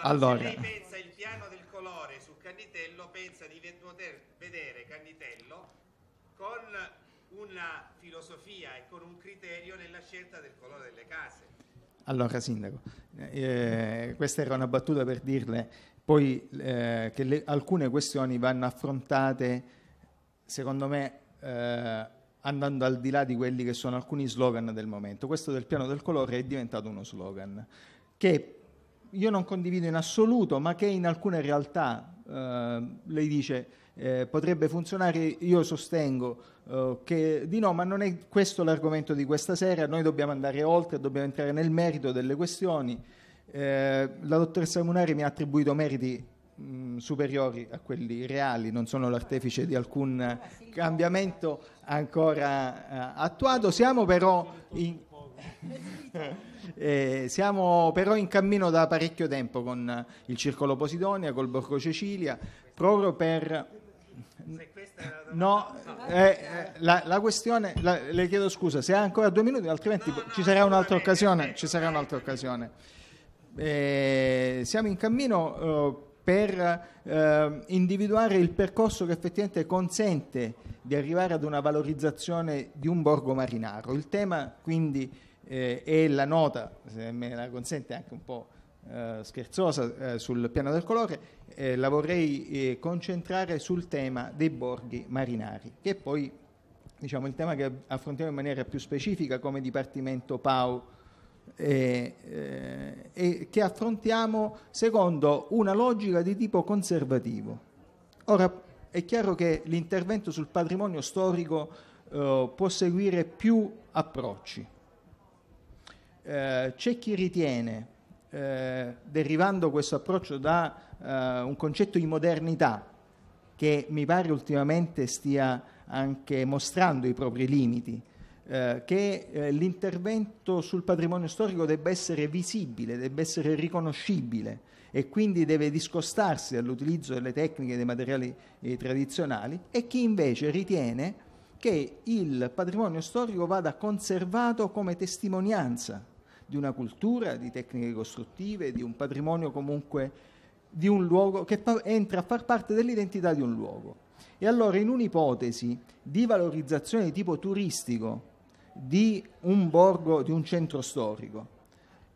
allora, se lei pensa il piano del colore su Cannitello, pensa di poter vedere Cannitello con una filosofia e con un criterio nella scelta del colore delle case. Allora, Sindaco, eh, eh, questa era una battuta per dirle poi eh, che le, alcune questioni vanno affrontate, secondo me, eh, andando al di là di quelli che sono alcuni slogan del momento. Questo del piano del colore è diventato uno slogan che io non condivido in assoluto, ma che in alcune realtà, eh, lei dice, eh, potrebbe funzionare, io sostengo eh, che di no, ma non è questo l'argomento di questa sera, noi dobbiamo andare oltre, dobbiamo entrare nel merito delle questioni. Eh, la dottoressa Munari mi ha attribuito meriti mh, mm, superiori a quelli reali, non sono l'artefice di alcun cambiamento ancora eh, attuato, siamo però in, eh, siamo però in cammino da parecchio tempo con il Circolo Posidonia, col Borgo Cecilia, proprio per... No, eh, eh, la, la, questione, la, le chiedo scusa, se ha ancora due minuti, altrimenti no, no, ci sarà un'altra eh, occasione. Eh, ci sarà un'altra occasione. Eh, siamo in cammino per eh, individuare il percorso che effettivamente consente di arrivare ad una valorizzazione di un borgo marinaro. Il tema quindi eh, e la nota, se me la consente, anche un po' eh, scherzosa eh, sul piano del colore, eh, la vorrei eh, concentrare sul tema dei borghi marinari, che è poi diciamo, il tema che affrontiamo in maniera più specifica come Dipartimento PAU eh, e che affrontiamo secondo una logica di tipo conservativo. Ora, è chiaro che l'intervento sul patrimonio storico può seguire più approcci eh, c'è chi ritiene, eh, derivando questo approccio da eh, un concetto di modernità, che mi pare ultimamente stia anche mostrando i propri limiti, eh, che eh, l'intervento sul patrimonio storico debba essere visibile, debba essere riconoscibile e quindi deve discostarsi dall'utilizzo delle tecniche e dei materiali tradizionali e chi invece ritiene che il patrimonio storico vada conservato come testimonianza di una cultura, di tecniche costruttive, di un patrimonio comunque di un luogo che fa- entra a far parte dell'identità di un luogo. E allora in un'ipotesi di valorizzazione di tipo turistico di un borgo, di un centro storico,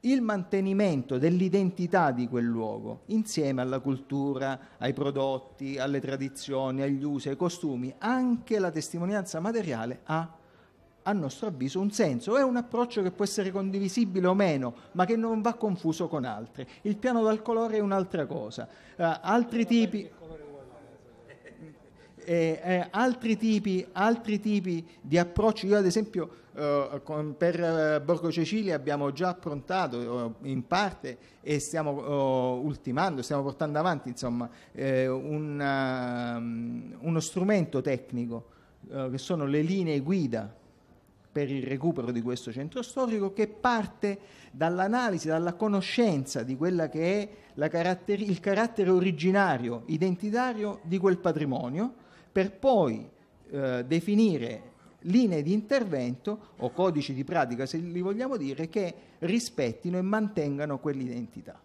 il mantenimento dell'identità di quel luogo, insieme alla cultura, ai prodotti, alle tradizioni, agli usi, ai costumi, anche la testimonianza materiale ha a nostro avviso un senso, è un approccio che può essere condivisibile o meno, ma che non va confuso con altri. Il piano dal colore è un'altra cosa. Uh, altri tipi... Eh, eh, altri, tipi, altri, tipi, di approcci. Io ad esempio eh, con, per eh, Borgo Cecilia abbiamo già approntato eh, in parte e stiamo ultimando, stiamo portando avanti insomma, un, um, uno strumento tecnico che sono le linee guida per il recupero di questo centro storico che parte dall'analisi, dalla conoscenza di quella che è caratteri- il carattere originario, identitario di quel patrimonio, per poi eh, definire linee di intervento o codici di pratica, se li vogliamo dire, che rispettino e mantengano quell'identità.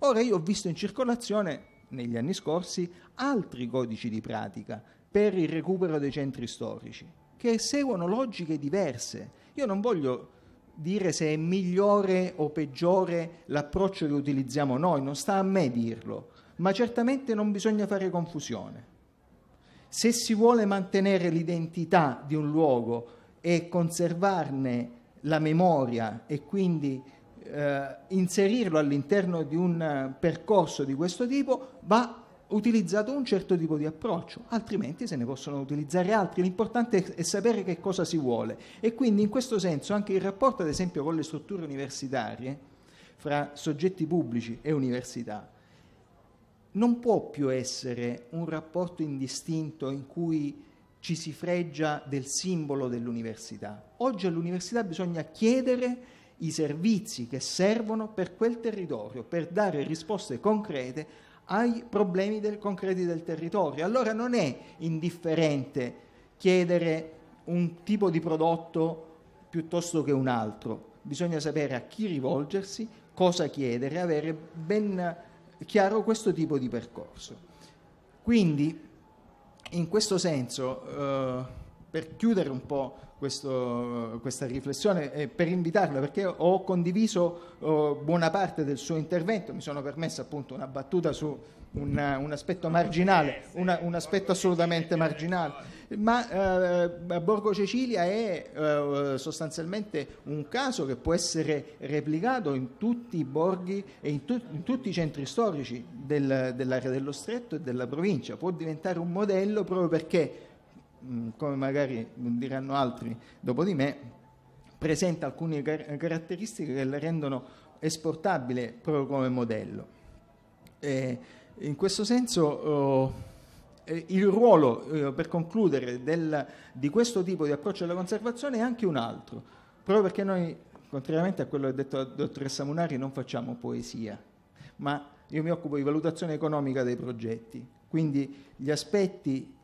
Ora io ho visto in circolazione negli anni scorsi altri codici di pratica per il recupero dei centri storici che seguono logiche diverse. Io non voglio dire se è migliore o peggiore l'approccio che utilizziamo noi, non sta a me dirlo, ma certamente non bisogna fare confusione. Se si vuole mantenere l'identità di un luogo e conservarne la memoria e quindi eh, inserirlo all'interno di un eh, percorso di questo tipo, va utilizzato un certo tipo di approccio, altrimenti se ne possono utilizzare altri. L'importante è sapere che cosa si vuole e quindi in questo senso anche il rapporto, ad esempio, con le strutture universitarie, fra soggetti pubblici e università, non può più essere un rapporto indistinto in cui ci si freggia del simbolo dell'università. Oggi all'università bisogna chiedere i servizi che servono per quel territorio, per dare risposte concrete ai problemi del, concreti del territorio. Allora non è indifferente chiedere un tipo di prodotto piuttosto che un altro, bisogna sapere a chi rivolgersi, cosa chiedere, avere ben chiaro questo tipo di percorso. Quindi in questo senso, eh, per chiudere un po' questo, questa riflessione eh, per invitarla perché ho condiviso oh, buona parte del suo intervento, mi sono permessa appunto una battuta su una, un aspetto marginale, una, un aspetto assolutamente marginale, ma eh, Borgo Cecilia è eh, sostanzialmente un caso che può essere replicato in tutti i borghi e in, tu, in tutti i centri storici del, dell'area dello stretto e della provincia, può diventare un modello proprio perché Mm, come magari diranno altri dopo di me, presenta alcune car- caratteristiche che la rendono esportabile proprio come modello. E in questo senso oh, eh, il ruolo, eh, per concludere, del, di questo tipo di approccio alla conservazione è anche un altro, proprio perché noi, contrariamente a quello che ha detto la dottoressa Munari, non facciamo poesia, ma io mi occupo di valutazione economica dei progetti, quindi gli aspetti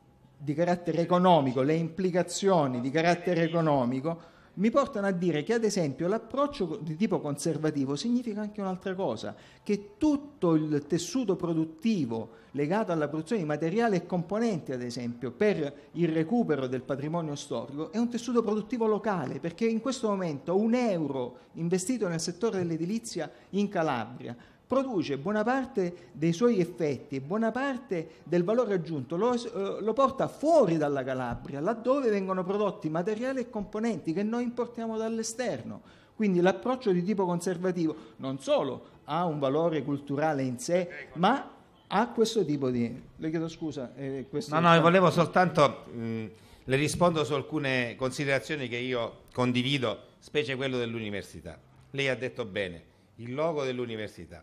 di carattere economico, le implicazioni di carattere economico, mi portano a dire che ad esempio l'approccio di tipo conservativo significa anche un'altra cosa, che tutto il tessuto produttivo legato alla produzione di materiale e componenti, ad esempio, per il recupero del patrimonio storico, è un tessuto produttivo locale, perché in questo momento un euro investito nel settore dell'edilizia in Calabria produce buona parte dei suoi effetti, buona parte del valore aggiunto, lo, eh, lo, porta fuori dalla Calabria, laddove vengono prodotti materiali e componenti che noi importiamo dall'esterno. Quindi l'approccio di tipo conservativo non solo ha un valore culturale in sé, ma ha questo tipo di... Le chiedo scusa. Eh, no, no, esatto. volevo soltanto... Mh, le rispondo su alcune considerazioni che io condivido, specie quello dell'università. Lei ha detto bene, il logo dell'università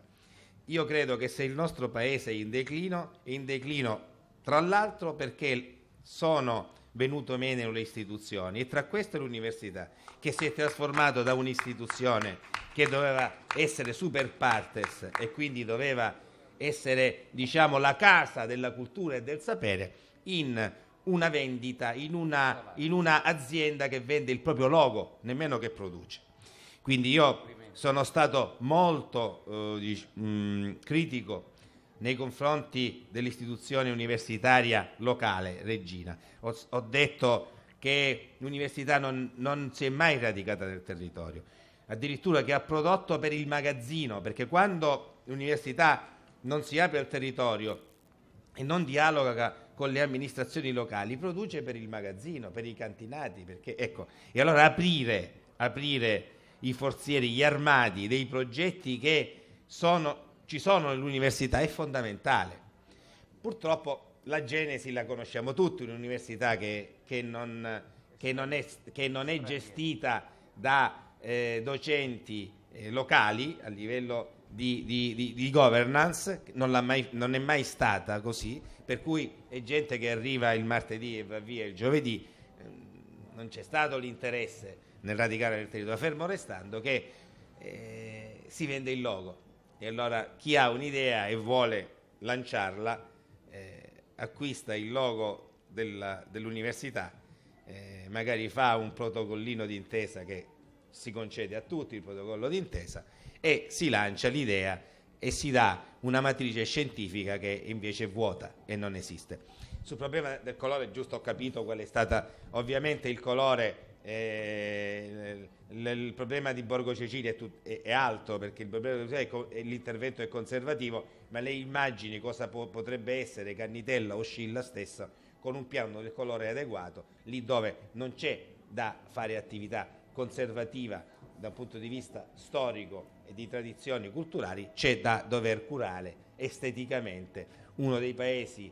io credo che se il nostro paese è in declino, è in declino tra l'altro perché sono venuto meno le istituzioni e tra queste l'università che si è trasformato da un'istituzione che doveva essere super partes e quindi doveva essere diciamo la casa della cultura e del sapere in una vendita in una, in una azienda che vende il proprio logo nemmeno che produce quindi io sono stato molto eh, dic- mh, mm, critico nei confronti dell'istituzione universitaria locale, Regina. Ho, ho detto che l'università non, non si è mai radicata nel territorio, addirittura che ha prodotto per il magazzino, perché quando l'università non si apre al territorio e non dialoga con le amministrazioni locali, produce per il magazzino, per i cantinati, perché ecco, e allora aprire, aprire i forzieri, gli armati, dei progetti che sono, ci sono nell'università è fondamentale. Purtroppo la genesi la conosciamo tutti, un'università che, che, non, che, non, è, che non è gestita da eh, docenti eh, locali a livello di, di, di, di governance, non, mai, non è mai stata così, per cui è gente che arriva il martedì e va via il giovedì, ehm, non c'è stato l'interesse nel radicare del territorio, fermo restando che eh, si vende il logo e allora chi ha un'idea e vuole lanciarla eh, acquista il logo dell'università, eh, magari fa un protocollino d'intesa che si concede a tutti il protocollo d'intesa e si lancia l'idea e si dà una matrice scientifica che invece è vuota e non esiste. Sul problema del colore, giusto ho capito qual è stata, ovviamente il colore eh, il, il, problema di Borgo Cecilia è, tut, è, è alto perché è, l'intervento è conservativo, ma le immagini cosa po, potrebbe essere Cannitella o Scilla stessa con un piano del colore adeguato, lì dove non c'è da fare attività conservativa dal punto di vista storico e di tradizioni culturali, c'è da dover curare esteticamente uno dei paesi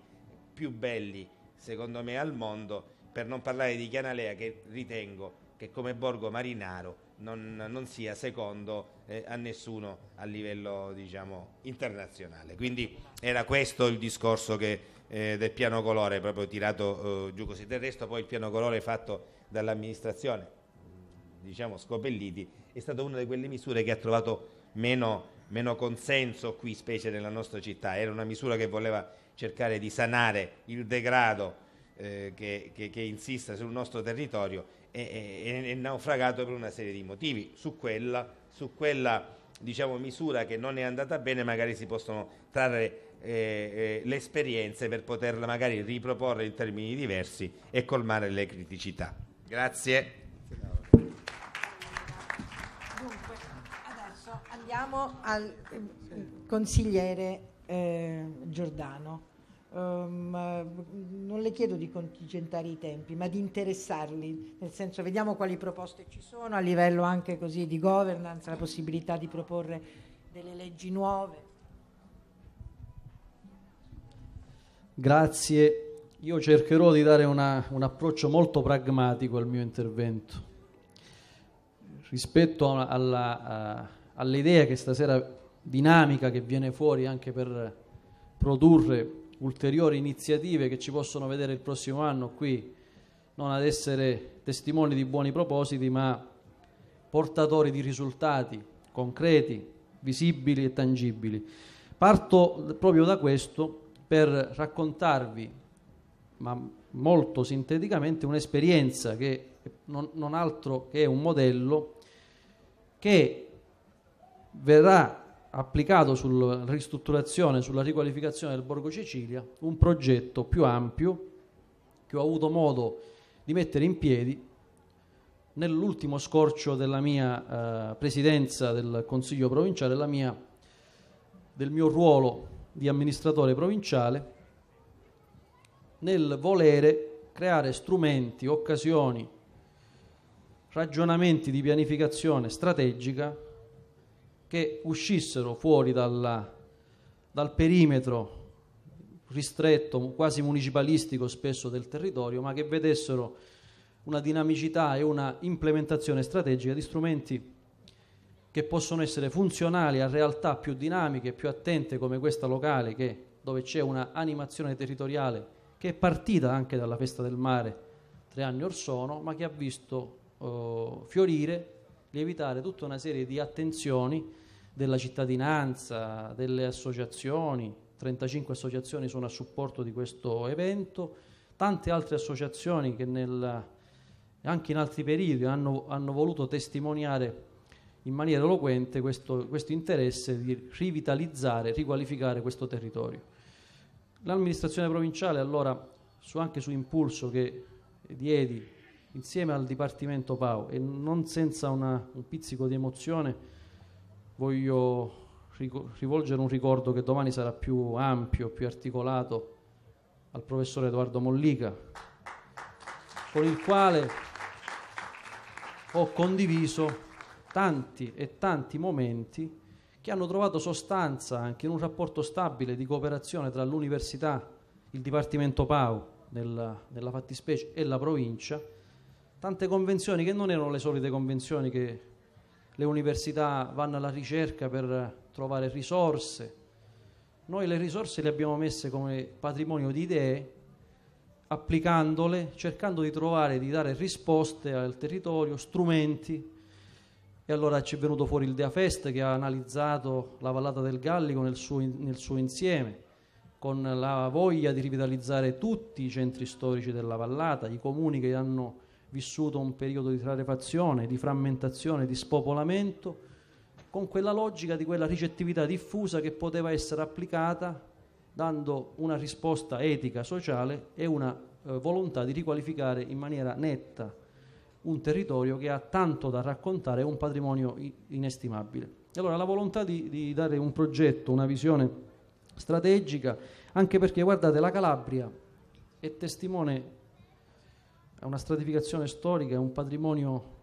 più belli secondo me al mondo per non parlare di Chianalea che ritengo che come Borgo Marinaro non, non sia secondo eh, a nessuno a livello diciamo, internazionale. Quindi era questo il discorso che, eh, del piano colore proprio tirato eh, giù così. Del resto poi il piano colore fatto dall'amministrazione, mm, diciamo Scopelliti, è stata una di quelle misure che ha trovato meno, meno consenso qui, specie nella nostra città. Era una misura che voleva cercare di sanare il degrado eh, che, che, che, insista sul nostro territorio è, è, è, naufragato per una serie di motivi. Su quella, su quella diciamo, misura che non è andata bene magari si possono trarre eh, eh, le esperienze per poterla magari riproporre in termini diversi e colmare le criticità. Grazie. Dunque, adesso andiamo al eh, consigliere eh, Giordano. Um, non le chiedo di contingentare i tempi, ma di interessarli, nel senso vediamo quali proposte ci sono a livello anche così di governance, la possibilità di proporre delle leggi nuove. Grazie, io cercherò di dare una, un approccio molto pragmatico al mio intervento rispetto all'idea che stasera dinamica che viene fuori anche per produrre ulteriori iniziative che ci possono vedere il prossimo anno qui, non ad essere testimoni di buoni propositi, ma portatori di risultati concreti, visibili e tangibili. Parto proprio da questo per raccontarvi, ma molto sinteticamente, un'esperienza che non, non altro che un modello che verrà applicato sulla ristrutturazione, sulla riqualificazione del Borgo Cecilia, un progetto più ampio che ho avuto modo di mettere in piedi nell'ultimo scorcio della mia eh, presidenza del Consiglio provinciale, mia, del mio ruolo di amministratore provinciale, nel volere creare strumenti, occasioni, ragionamenti di pianificazione strategica che uscissero fuori dalla, dal perimetro ristretto, quasi municipalistico spesso del territorio, ma che vedessero una dinamicità e una implementazione strategica di strumenti che possono essere funzionali a realtà più dinamiche, più attente come questa locale, che, dove c'è una animazione territoriale che è partita anche dalla festa del mare tre anni or sono, ma che ha visto eh, fiorire, lievitare tutta una serie di attenzioni della cittadinanza, delle associazioni, 35 associazioni sono a supporto di questo evento, tante altre associazioni che nel, anche in altri periodi hanno, hanno voluto testimoniare in maniera eloquente questo, questo, interesse di rivitalizzare, riqualificare questo territorio. L'amministrazione provinciale allora, su, anche su impulso che diedi insieme al Dipartimento PAO e non senza una, un pizzico di emozione, voglio rivolgere un ricordo che domani sarà più ampio, più articolato al professor Edoardo Mollica, con il quale ho condiviso tanti e tanti momenti che hanno trovato sostanza anche in un rapporto stabile di cooperazione tra l'università, il Dipartimento PAU nella, nella fattispecie e la provincia, tante convenzioni che non erano le solite convenzioni che le università vanno alla ricerca per trovare risorse. Noi le risorse le abbiamo messe come patrimonio di idee, applicandole, cercando di trovare, di dare risposte al territorio, strumenti. E allora ci è venuto fuori il DeaFest che ha analizzato la vallata del Gallico nel suo, nel suo insieme, con la voglia di rivitalizzare tutti i centri storici della vallata, i comuni che hanno vissuto un periodo di trarefazione, di frammentazione, di spopolamento, con quella logica di quella ricettività diffusa che poteva essere applicata dando una risposta etica, sociale e una eh, volontà di riqualificare in maniera netta un territorio che ha tanto da raccontare e un patrimonio inestimabile. Allora la volontà di, di dare un progetto, una visione strategica, anche perché guardate la Calabria è testimone è una stratificazione storica, è un patrimonio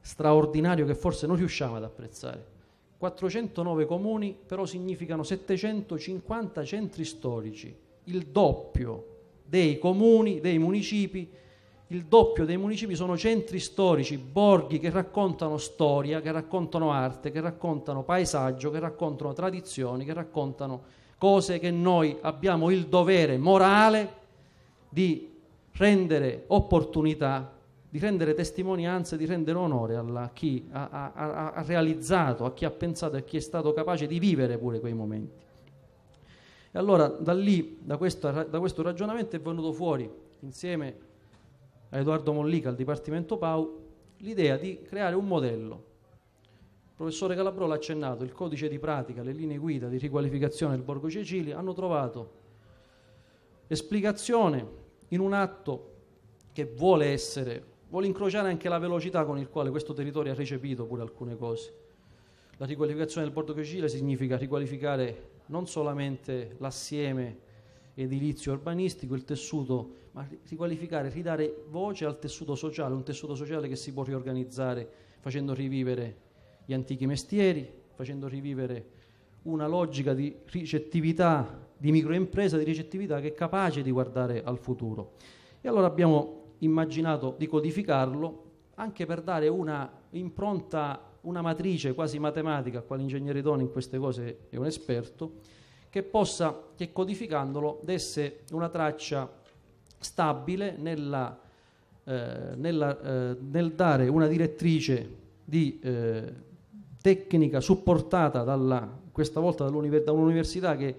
straordinario che forse non riusciamo ad apprezzare. 409 comuni però significano 750 centri storici, il doppio dei comuni, dei municipi, il doppio dei municipi sono centri storici, borghi che raccontano storia, che raccontano arte, che raccontano paesaggio, che raccontano tradizioni, che raccontano cose che noi abbiamo il dovere morale di rendere opportunità, di rendere testimonianza, di rendere onore a chi ha, ha, ha realizzato, a chi ha pensato e a chi è stato capace di vivere pure quei momenti. E allora da lì, da, questa, da questo ragionamento è venuto fuori, insieme a Edoardo Mollica, al Dipartimento PAU, l'idea di creare un modello il professore Calabro l'ha accennato, il codice di pratica, le linee guida di riqualificazione del Borgo Cecili hanno trovato esplicazione in un atto che vuole essere, vuole incrociare anche la velocità con il quale questo territorio ha recepito pure alcune cose. La riqualificazione del porto Crescile significa riqualificare non solamente l'assieme edilizio urbanistico, il tessuto, ma riqualificare, ridare voce al tessuto sociale, un tessuto sociale che si può riorganizzare facendo rivivere gli antichi mestieri, facendo rivivere una logica di ricettività di microimpresa, di ricettività che è capace di guardare al futuro. E allora abbiamo immaginato di codificarlo anche per dare una impronta, una matrice quasi matematica, quale ingegnere Toni in queste cose è un esperto, che possa, che codificandolo, desse una traccia stabile nella, eh, nella, eh, nel dare una direttrice di eh, tecnica supportata dalla, questa volta da un'università che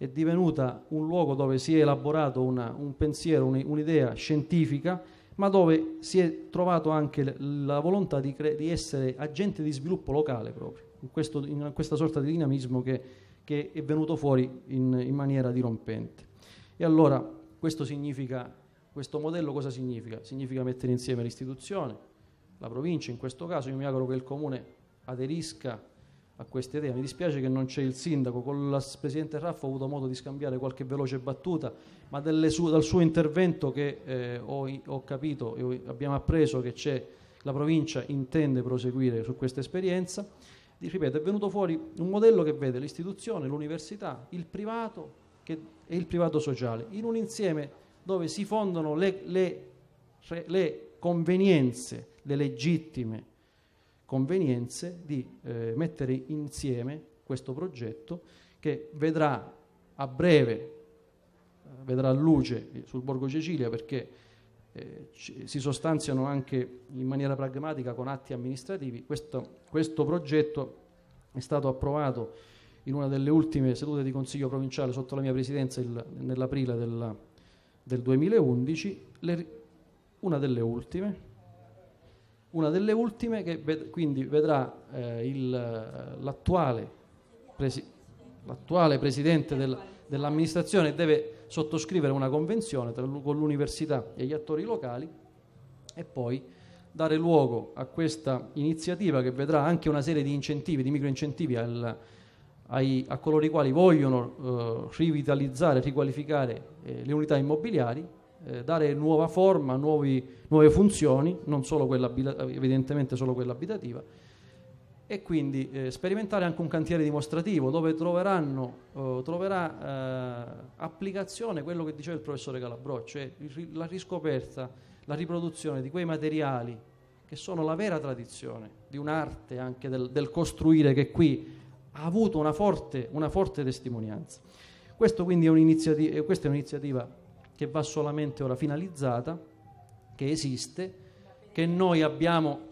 è divenuta un luogo dove si è elaborato una, un pensiero, un'idea scientifica, ma dove si è trovato anche la volontà di, cre- di essere agente di sviluppo locale proprio, in, questo, in questa sorta di dinamismo che, che è venuto fuori in, in maniera dirompente. E allora questo significa questo modello cosa significa? Significa mettere insieme l'istituzione, la provincia in questo caso, io mi auguro che il comune aderisca a questa idea. Mi dispiace che non c'è il sindaco, con il presidente Raffa ho avuto modo di scambiare qualche veloce battuta, ma su, dal suo intervento che eh, ho, ho, capito e abbiamo appreso che la provincia intende proseguire su questa esperienza. ripeto, è venuto fuori un modello che vede l'istituzione, l'università, il privato che, e il privato sociale, in un insieme dove si fondano le, le, le convenienze, le legittime convenienze di eh, mettere insieme questo progetto che vedrà a breve, eh, vedrà luce sul Borgo Cecilia perché eh, ci, si sostanziano anche in maniera pragmatica con atti amministrativi. Questo, questo progetto è stato approvato in una delle ultime sedute di Consiglio provinciale sotto la mia presidenza nell'aprile del 2011, le, una delle ultime, una delle ultime che ved- quindi vedrà eh, il, l'attuale, presi- l'attuale, presidente del, dell'amministrazione deve sottoscrivere una convenzione tra, con l'università e gli attori locali e poi dare luogo a questa iniziativa che vedrà anche una serie di incentivi, di microincentivi al, ai, a coloro i quali vogliono eh, rivitalizzare, riqualificare eh, le unità immobiliari eh, dare nuova forma, nuovi, nuove funzioni, non solo quella evidentemente solo quella abitativa, e quindi eh, sperimentare anche un cantiere dimostrativo dove eh, troverà eh, applicazione quello che diceva il professore Calabro, cioè la riscoperta, la riproduzione di quei materiali che sono la vera tradizione di un'arte anche del, del costruire che qui ha avuto una forte, una forte testimonianza. Questo quindi è un'iniziativa, eh, questa è un'iniziativa che va solamente ora finalizzata, che esiste, che noi abbiamo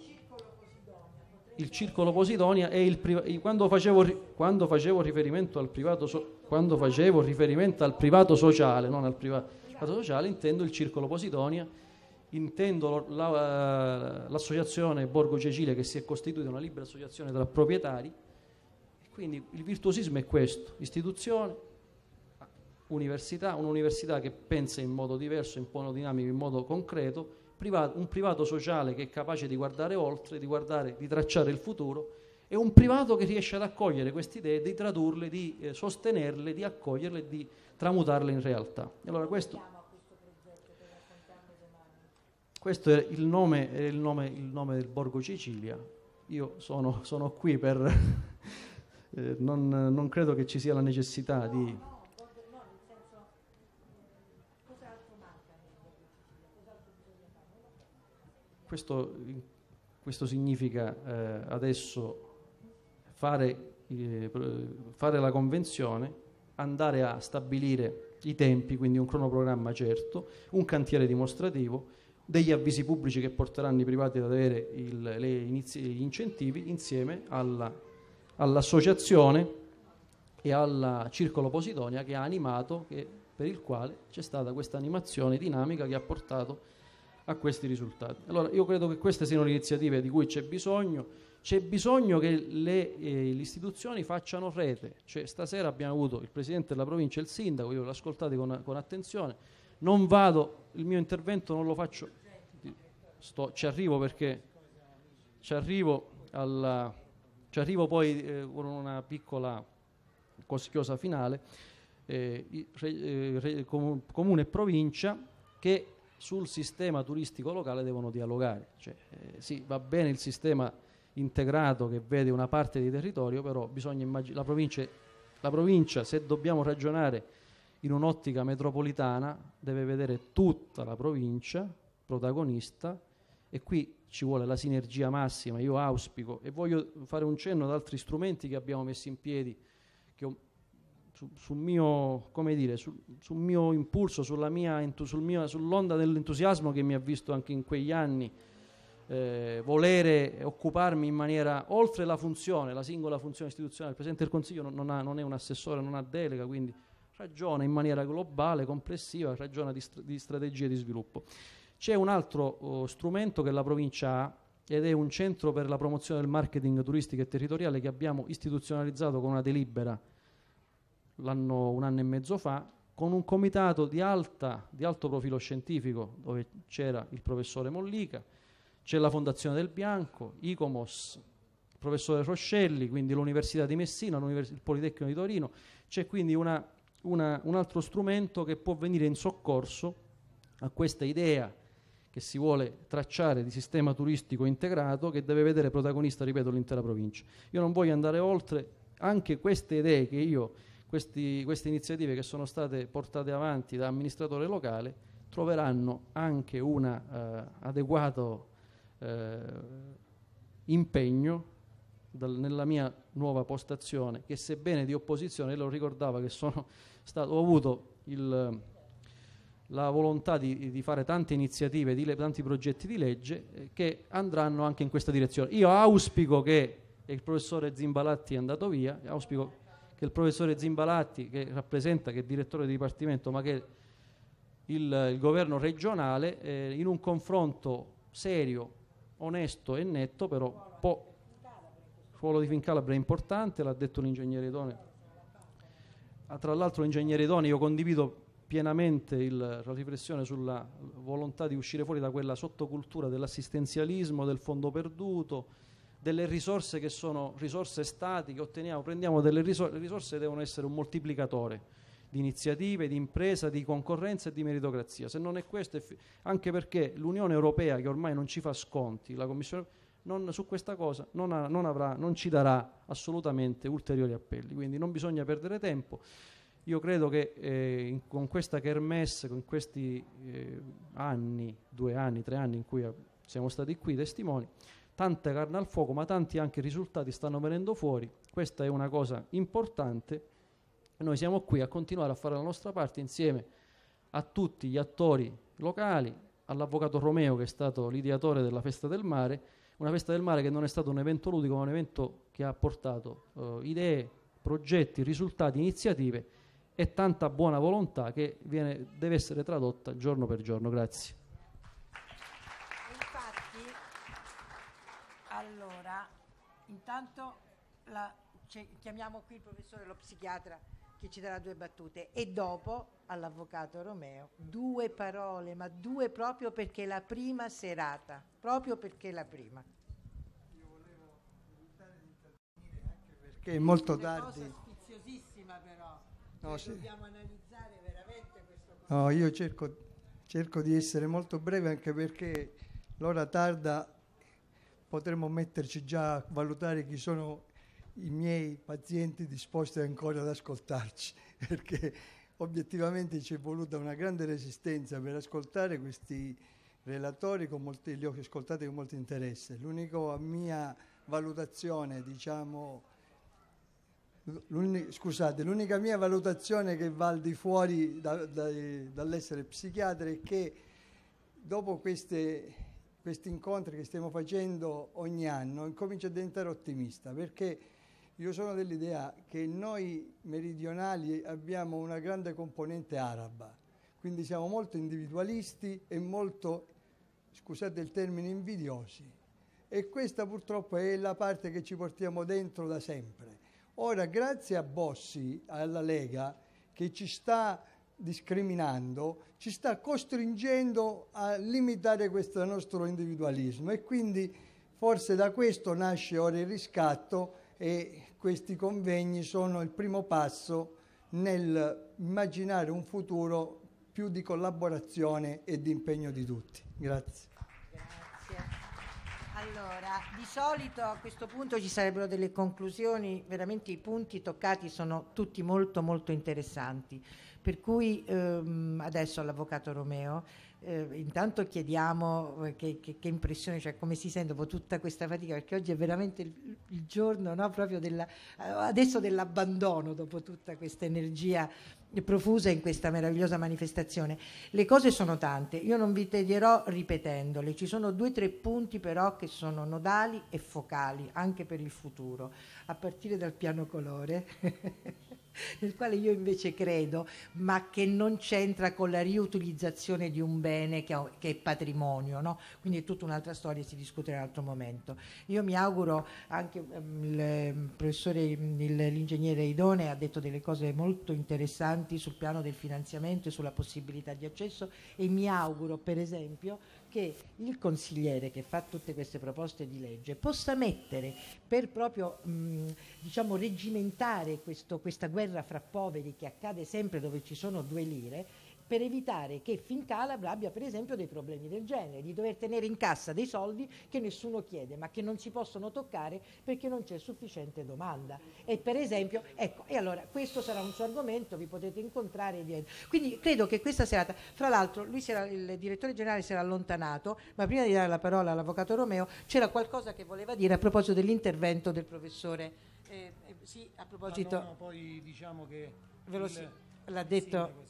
il circolo Posidonia e il quando facevo, quando facevo riferimento al privato so quando facevo riferimento al privato sociale, non al privato, sociale, intendo il circolo Posidonia, intendo l'associazione Borgo Cecilia che si è costituita una libera associazione tra proprietari. Quindi il virtuosismo è questo, istituzione, università, un'università che pensa in modo diverso, in modo dinamico, in modo concreto, privato, un privato sociale che è capace di guardare oltre, di, guardare, di tracciare il futuro e un privato che riesce ad accogliere queste idee, di tradurle, di eh, sostenerle, di accoglierle, di tramutarle in realtà. E allora questo, questo è il nome, è il nome, il nome del borgo Sicilia. Io sono, sono qui per... eh, non, non, credo che ci sia la necessità di... Questo, questo significa eh, adesso fare, eh, fare la convenzione, andare a stabilire i tempi, quindi un cronoprogramma certo, un cantiere dimostrativo, degli avvisi pubblici che porteranno i privati ad avere il, inizi, gli incentivi insieme alla, all'associazione e al Circolo Posidonia che ha animato, che, per il quale c'è stata questa animazione dinamica che ha portato a questi risultati. Allora io credo che queste siano le iniziative di cui c'è bisogno, c'è bisogno che le, eh, le istituzioni facciano rete, cioè, stasera abbiamo avuto il Presidente della provincia e il Sindaco, io l'ho ascoltato con, con, attenzione, non vado, il mio intervento non lo faccio, sto, ci arrivo perché ci arrivo, alla, ci arrivo poi eh, con una piccola coschiosa finale, eh, eh comune e provincia che sul sistema turistico locale devono dialogare. Cioè, eh, sì, va bene il sistema integrato che vede una parte di territorio, però bisogna immaginare la provincia, la provincia, se dobbiamo ragionare in un'ottica metropolitana, deve vedere tutta la provincia protagonista e qui ci vuole la sinergia massima, io auspico e voglio fare un cenno ad altri strumenti che abbiamo messo in piedi, che ho sul mio, come dire, sul, su mio impulso, sulla mia, sul mio, sull'onda dell'entusiasmo che mi ha visto anche in quegli anni eh, volere occuparmi in maniera, oltre la funzione, la singola funzione istituzionale, il Presidente del Consiglio non, non, ha, non è un assessore, non ha delega, quindi ragiona in maniera globale, complessiva, ragiona di, di strategie di sviluppo. C'è un altro oh, strumento che la provincia ha ed è un centro per la promozione del marketing turistico e territoriale che abbiamo istituzionalizzato con una delibera un anno e mezzo fa, con un comitato di, alta, di alto profilo scientifico, dove c'era il professore Mollica, c'è la Fondazione del Bianco, ICOMOS, il professore Roscelli, quindi l'Università di Messina, il Politecnico di Torino, c'è quindi una, una, un altro strumento che può venire in soccorso a questa idea che si vuole tracciare di sistema turistico integrato che deve vedere protagonista, ripeto, l'intera provincia. Io non voglio andare oltre anche queste idee che io questi, queste iniziative che sono state portate avanti da amministratore locale troveranno anche un eh, adeguato eh, impegno dal, nella mia nuova postazione che sebbene di opposizione, lo ricordava che stato, ho avuto il, la volontà di, di, fare tante iniziative, di le, tanti progetti di legge eh, che andranno anche in questa direzione. Io auspico che il professore Zimbalatti è andato via, auspico che il professore Zimbalatti, che rappresenta, che è direttore di dipartimento, ma che il, il governo regionale, eh, in un confronto serio, onesto e netto, però po- il ruolo di Fincalabra è importante, l'ha detto l'ingegnere Doni. Ah, tra l'altro l'ingegnere Doni, io condivido pienamente il, la riflessione sulla volontà di uscire fuori da quella sottocultura dell'assistenzialismo, del fondo perduto, delle risorse che sono risorse statiche, otteniamo, prendiamo delle risorse, le risorse devono essere un moltiplicatore di iniziative, di impresa, di concorrenza e di meritocrazia. Se non è questo, è fi- anche perché l'Unione Europea, che ormai non ci fa sconti, la Commissione non, su questa cosa non, ha, non, avrà, non ci darà assolutamente ulteriori appelli, quindi non bisogna perdere tempo. Io credo che eh, in, con questa kermesse, con questi eh, anni, due anni, tre anni in cui eh, siamo stati qui testimoni, tanta carne al fuoco, ma tanti anche risultati stanno venendo fuori. Questa è una cosa importante. Noi siamo qui a continuare a fare la nostra parte insieme a tutti gli attori locali, all'avvocato Romeo che è stato l'ideatore della festa del mare, una festa del mare che non è stato un evento ludico, ma un evento che ha portato eh, idee, progetti, risultati, iniziative e tanta buona volontà che viene, deve essere tradotta giorno per giorno. Grazie. Buonasera, intanto la, chiamiamo qui il professore, lo psichiatra, che ci darà due battute e dopo all'avvocato Romeo due parole, ma due proprio perché è la prima serata, proprio perché è la prima. Io volevo evitare di intervenire anche perché è molto Una tardi. una cosa sfiziosissima però, no, sì. dobbiamo analizzare veramente questo No, io cerco, cerco di essere molto breve anche perché l'ora tarda potremmo metterci già a valutare chi sono i miei pazienti disposti ancora ad ascoltarci, perché obiettivamente ci è voluta una grande resistenza per ascoltare questi relatori, molti, li ho ascoltati con molto interesse. L'unica mia valutazione, diciamo, scusate, l'unica mia valutazione che va al di fuori da, da, dall'essere psichiatra è che dopo queste questi incontri che stiamo facendo ogni anno, incomincio a diventare ottimista perché io sono dell'idea che noi meridionali abbiamo una grande componente araba, quindi siamo molto individualisti e molto, scusate il termine, invidiosi. E questa purtroppo è la parte che ci portiamo dentro da sempre. Ora, grazie a Bossi, alla Lega, che ci sta discriminando, ci sta costringendo a limitare questo nostro individualismo e quindi forse da questo nasce ora il riscatto e questi convegni sono il primo passo nel immaginare un futuro più di collaborazione e di impegno di tutti. Grazie. Allora, di solito a questo punto ci sarebbero delle conclusioni, veramente i punti toccati sono tutti molto molto interessanti. Per cui ehm, adesso all'avvocato Romeo eh, intanto chiediamo eh, che, che, che, impressione, cioè come si sente dopo tutta questa fatica, perché oggi è veramente il, il giorno no, proprio della, adesso dell'abbandono dopo tutta questa energia profusa in questa meravigliosa manifestazione. Le cose sono tante, io non vi tedierò ripetendole, ci sono due o tre punti però che sono nodali e focali anche per il futuro, a partire dal piano colore. nel quale io invece credo, ma che non c'entra con la riutilizzazione di un bene che, che è patrimonio, no? quindi è tutta un'altra storia, si discute in un altro momento. Io mi auguro, anche ehm, il ehm, professore, mm, l'ingegnere Idone ha detto delle cose molto interessanti sul piano del finanziamento e sulla possibilità di accesso e mi auguro per esempio che il consigliere che fa tutte queste proposte di legge possa mettere per proprio mh, mm, diciamo reggimentare questo, questa guerra fra poveri che accade sempre dove ci sono due lire per evitare che Fincalabra abbia per esempio dei problemi del genere, di dover tenere in cassa dei soldi che nessuno chiede ma che non si possono toccare perché non c'è sufficiente domanda. E per esempio, ecco, e allora questo sarà un suo argomento, vi potete incontrare e via. Quindi credo che questa serata, fra l'altro lui era, il direttore generale si era allontanato, ma prima di dare la parola all'avvocato Romeo c'era qualcosa che voleva dire a proposito dell'intervento del professore. Eh, eh, sì, a proposito... No, no, no, poi diciamo che... Ve lo il, l'ha detto...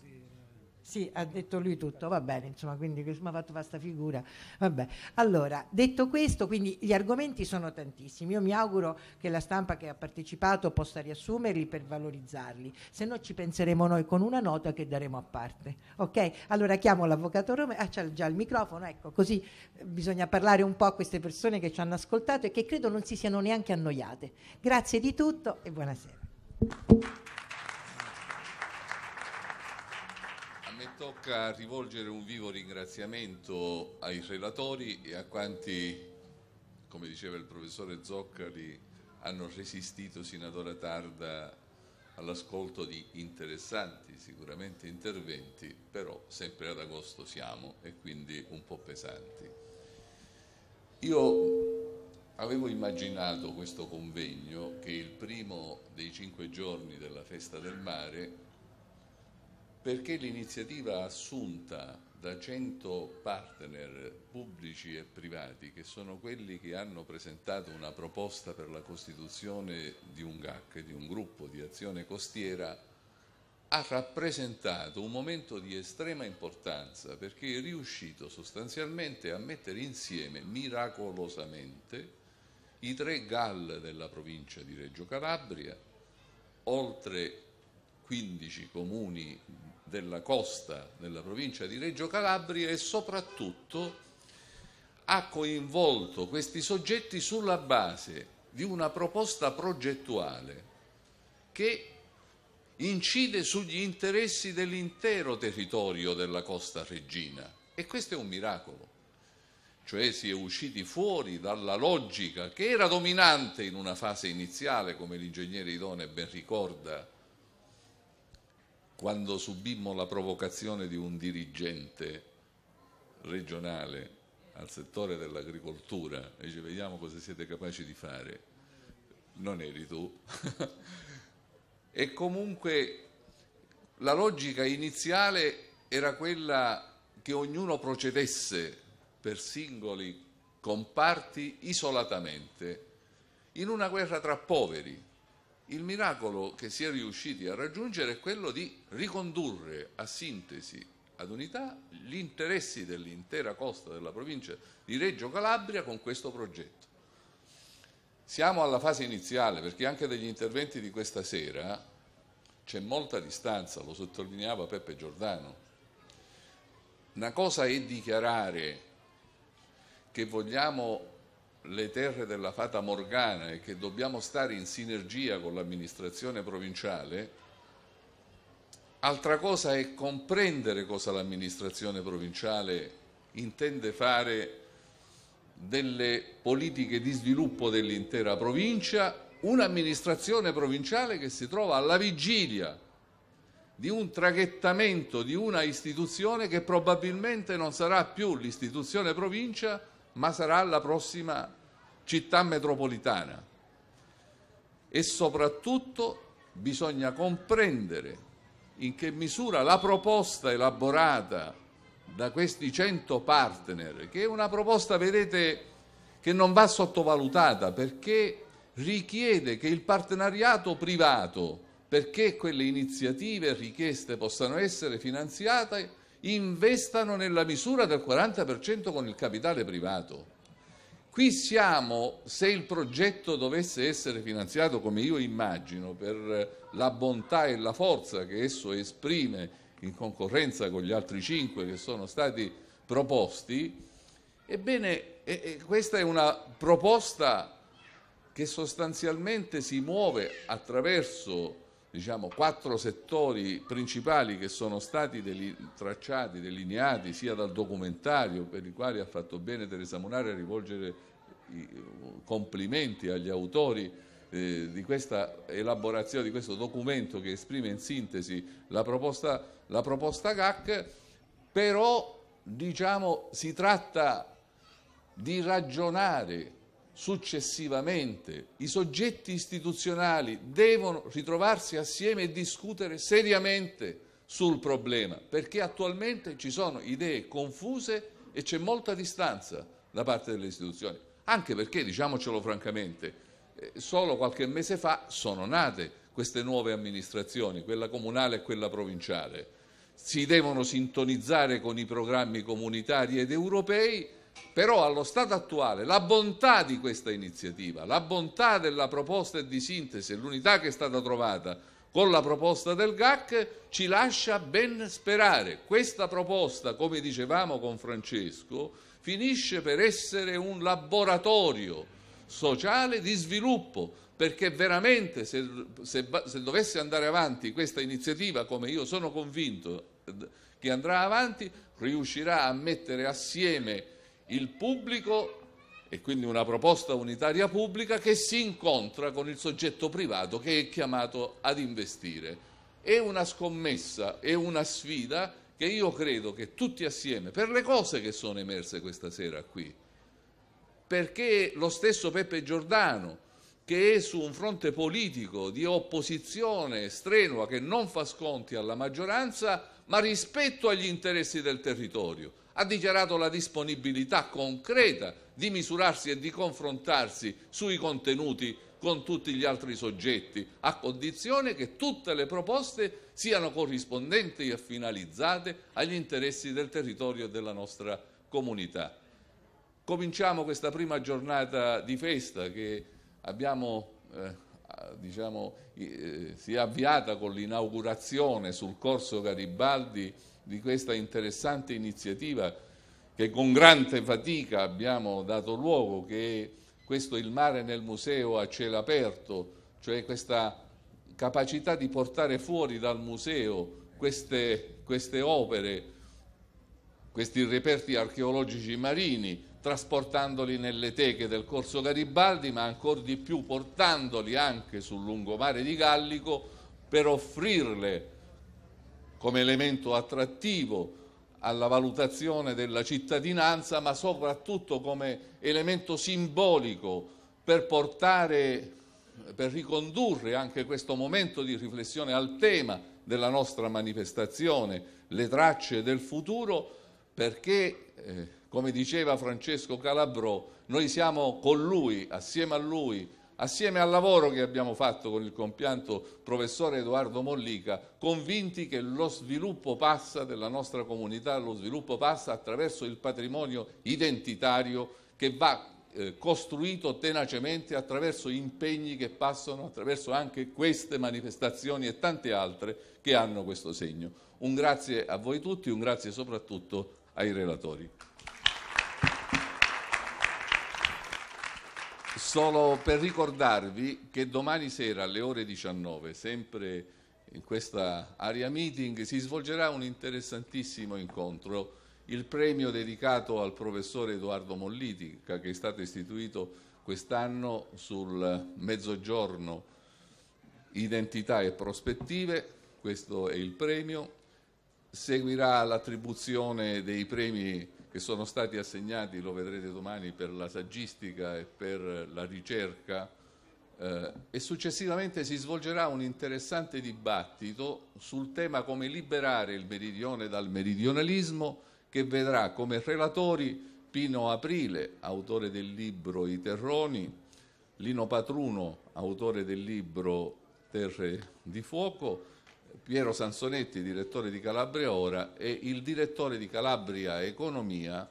Sì, ha detto lui tutto, va bene, insomma, quindi mi ha fatto questa figura. Vabbè. Allora, detto questo, quindi gli argomenti sono tantissimi. Io mi auguro che la stampa che ha partecipato possa riassumerli per valorizzarli, se no ci penseremo noi con una nota che daremo a parte. Ok? Allora chiamo l'avvocato Romeo, ah, c'è già il microfono, ecco, così eh, bisogna parlare un po' a queste persone che ci hanno ascoltato e che credo non si siano neanche annoiate. Grazie di tutto e buonasera. tocca rivolgere un vivo ringraziamento ai relatori e a quanti, come diceva il professore Zoccari, hanno resistito sino ad ora tarda all'ascolto di interessanti, sicuramente interventi, però sempre ad agosto siamo e quindi un po' pesanti. Io avevo immaginato questo convegno che il primo dei cinque giorni della festa del mare perché l'iniziativa assunta da 100 partner pubblici e privati, che sono quelli che hanno presentato una proposta per la costituzione di un GAC, di un gruppo di azione costiera, ha rappresentato un momento di estrema importanza perché è riuscito sostanzialmente a mettere insieme miracolosamente i tre GAL della provincia di Reggio Calabria, oltre 15 comuni della costa nella provincia di Reggio Calabria e soprattutto ha coinvolto questi soggetti sulla base di una proposta progettuale che incide sugli interessi dell'intero territorio della costa reggina e questo è un miracolo. Cioè si è usciti fuori dalla logica che era dominante in una fase iniziale, come l'ingegnere Idone ben ricorda, quando subimmo la provocazione di un dirigente regionale al settore dell'agricoltura e ci vediamo cosa siete capaci di fare, non eri tu. e comunque la logica iniziale era quella che ognuno procedesse per singoli comparti isolatamente in una guerra tra poveri il miracolo che si è riusciti a raggiungere è quello di ricondurre a sintesi, ad unità, gli interessi dell'intera costa della provincia di Reggio Calabria con questo progetto. Siamo alla fase iniziale perché anche degli interventi di questa sera c'è molta distanza, lo sottolineava Peppe Giordano. Una cosa è dichiarare che vogliamo le terre della Fata Morgana e che dobbiamo stare in sinergia con l'amministrazione provinciale, altra cosa è comprendere cosa l'amministrazione provinciale intende fare delle politiche di sviluppo dell'intera provincia, un'amministrazione provinciale che si trova alla vigilia di un traghettamento di una istituzione che probabilmente non sarà più l'istituzione provincia, ma sarà la prossima città metropolitana. E soprattutto bisogna comprendere in che misura la proposta elaborata da questi 100 partner, che è una proposta, vedete, che non va sottovalutata perché richiede che il partenariato privato, perché quelle iniziative richieste possano essere finanziate, investano nella misura del 40% con il capitale privato. Qui siamo, se il progetto dovesse essere finanziato come io immagino, per la bontà e la forza che esso esprime in concorrenza con gli altri cinque che sono stati proposti, ebbene eh, questa è una proposta che sostanzialmente si muove attraverso diciamo, quattro settori principali che sono stati deli- tracciati, delineati sia dal documentario per i quali ha fatto bene Teresa Munari a rivolgere i complimenti agli autori eh, di questa elaborazione, di questo documento che esprime in sintesi la proposta, la proposta CAC, però diciamo, si tratta di ragionare successivamente i soggetti istituzionali devono ritrovarsi assieme e discutere seriamente sul problema, perché attualmente ci sono idee confuse e c'è molta distanza da parte delle istituzioni, anche perché, diciamocelo francamente, eh, solo qualche mese fa sono nate queste nuove amministrazioni, quella comunale e quella provinciale, si devono sintonizzare con i programmi comunitari ed europei, però allo stato attuale la bontà di questa iniziativa, la bontà della proposta di sintesi l'unità che è stata trovata con la proposta del GAC ci lascia ben sperare. Questa proposta, come dicevamo con Francesco, finisce per essere un laboratorio sociale di sviluppo, perché veramente se, se, se, dovesse andare avanti questa iniziativa, come io sono convinto eh, che andrà avanti, riuscirà a mettere assieme il pubblico e quindi una proposta unitaria pubblica che si incontra con il soggetto privato che è chiamato ad investire. È una scommessa, è una sfida che io credo che tutti assieme, per le cose che sono emerse questa sera qui, perché lo stesso Peppe Giordano, che è su un fronte politico di opposizione strenua che non fa sconti alla maggioranza, ma rispetto agli interessi del territorio. Ha dichiarato la disponibilità concreta di misurarsi e di confrontarsi sui contenuti con tutti gli altri soggetti, a condizione che tutte le proposte siano corrispondenti e finalizzate agli interessi del territorio e della nostra comunità. Cominciamo questa prima giornata di festa che abbiamo, eh, diciamo, eh, si è avviata con l'inaugurazione sul corso Garibaldi di questa interessante iniziativa che con grande fatica abbiamo dato luogo, che questo il mare nel museo a cielo aperto, cioè questa capacità di portare fuori dal museo queste, queste opere, questi reperti archeologici marini, trasportandoli nelle teche del Corso Garibaldi, ma ancor di più portandoli anche sul lungomare di Gallico per offrirle come elemento attrattivo alla valutazione della cittadinanza, ma soprattutto come elemento simbolico per portare, per ricondurre anche questo momento di riflessione al tema della nostra manifestazione, le tracce del futuro, perché eh, come diceva Francesco Calabrò, noi siamo con lui, assieme a lui, assieme al lavoro che abbiamo fatto con il compianto professore Edoardo Mollica, convinti che lo sviluppo passa della nostra comunità, lo sviluppo passa attraverso il patrimonio identitario che va eh, costruito tenacemente attraverso impegni che passano attraverso anche queste manifestazioni e tante altre che hanno questo segno. Un grazie a voi tutti, un grazie soprattutto ai relatori. Solo per ricordarvi che domani sera alle ore 19, sempre in questa area meeting, si svolgerà un interessantissimo incontro, il premio dedicato al professore Edoardo Mollitica che è stato istituito quest'anno sul mezzogiorno identità e prospettive, questo è il premio, seguirà l'attribuzione dei premi che sono stati assegnati, lo vedrete domani, per la saggistica e per la ricerca eh, e successivamente si svolgerà un interessante dibattito sul tema come liberare il meridione dal meridionalismo che vedrà come relatori Pino Aprile, autore del libro I Terroni, Lino Patruno, autore del libro Terre di Fuoco, Piero Sansonetti, direttore di Calabria Ora, e il direttore di Calabria Economia,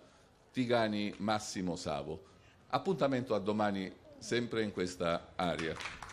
Tigani Massimo Savo. Appuntamento a domani sempre in questa area.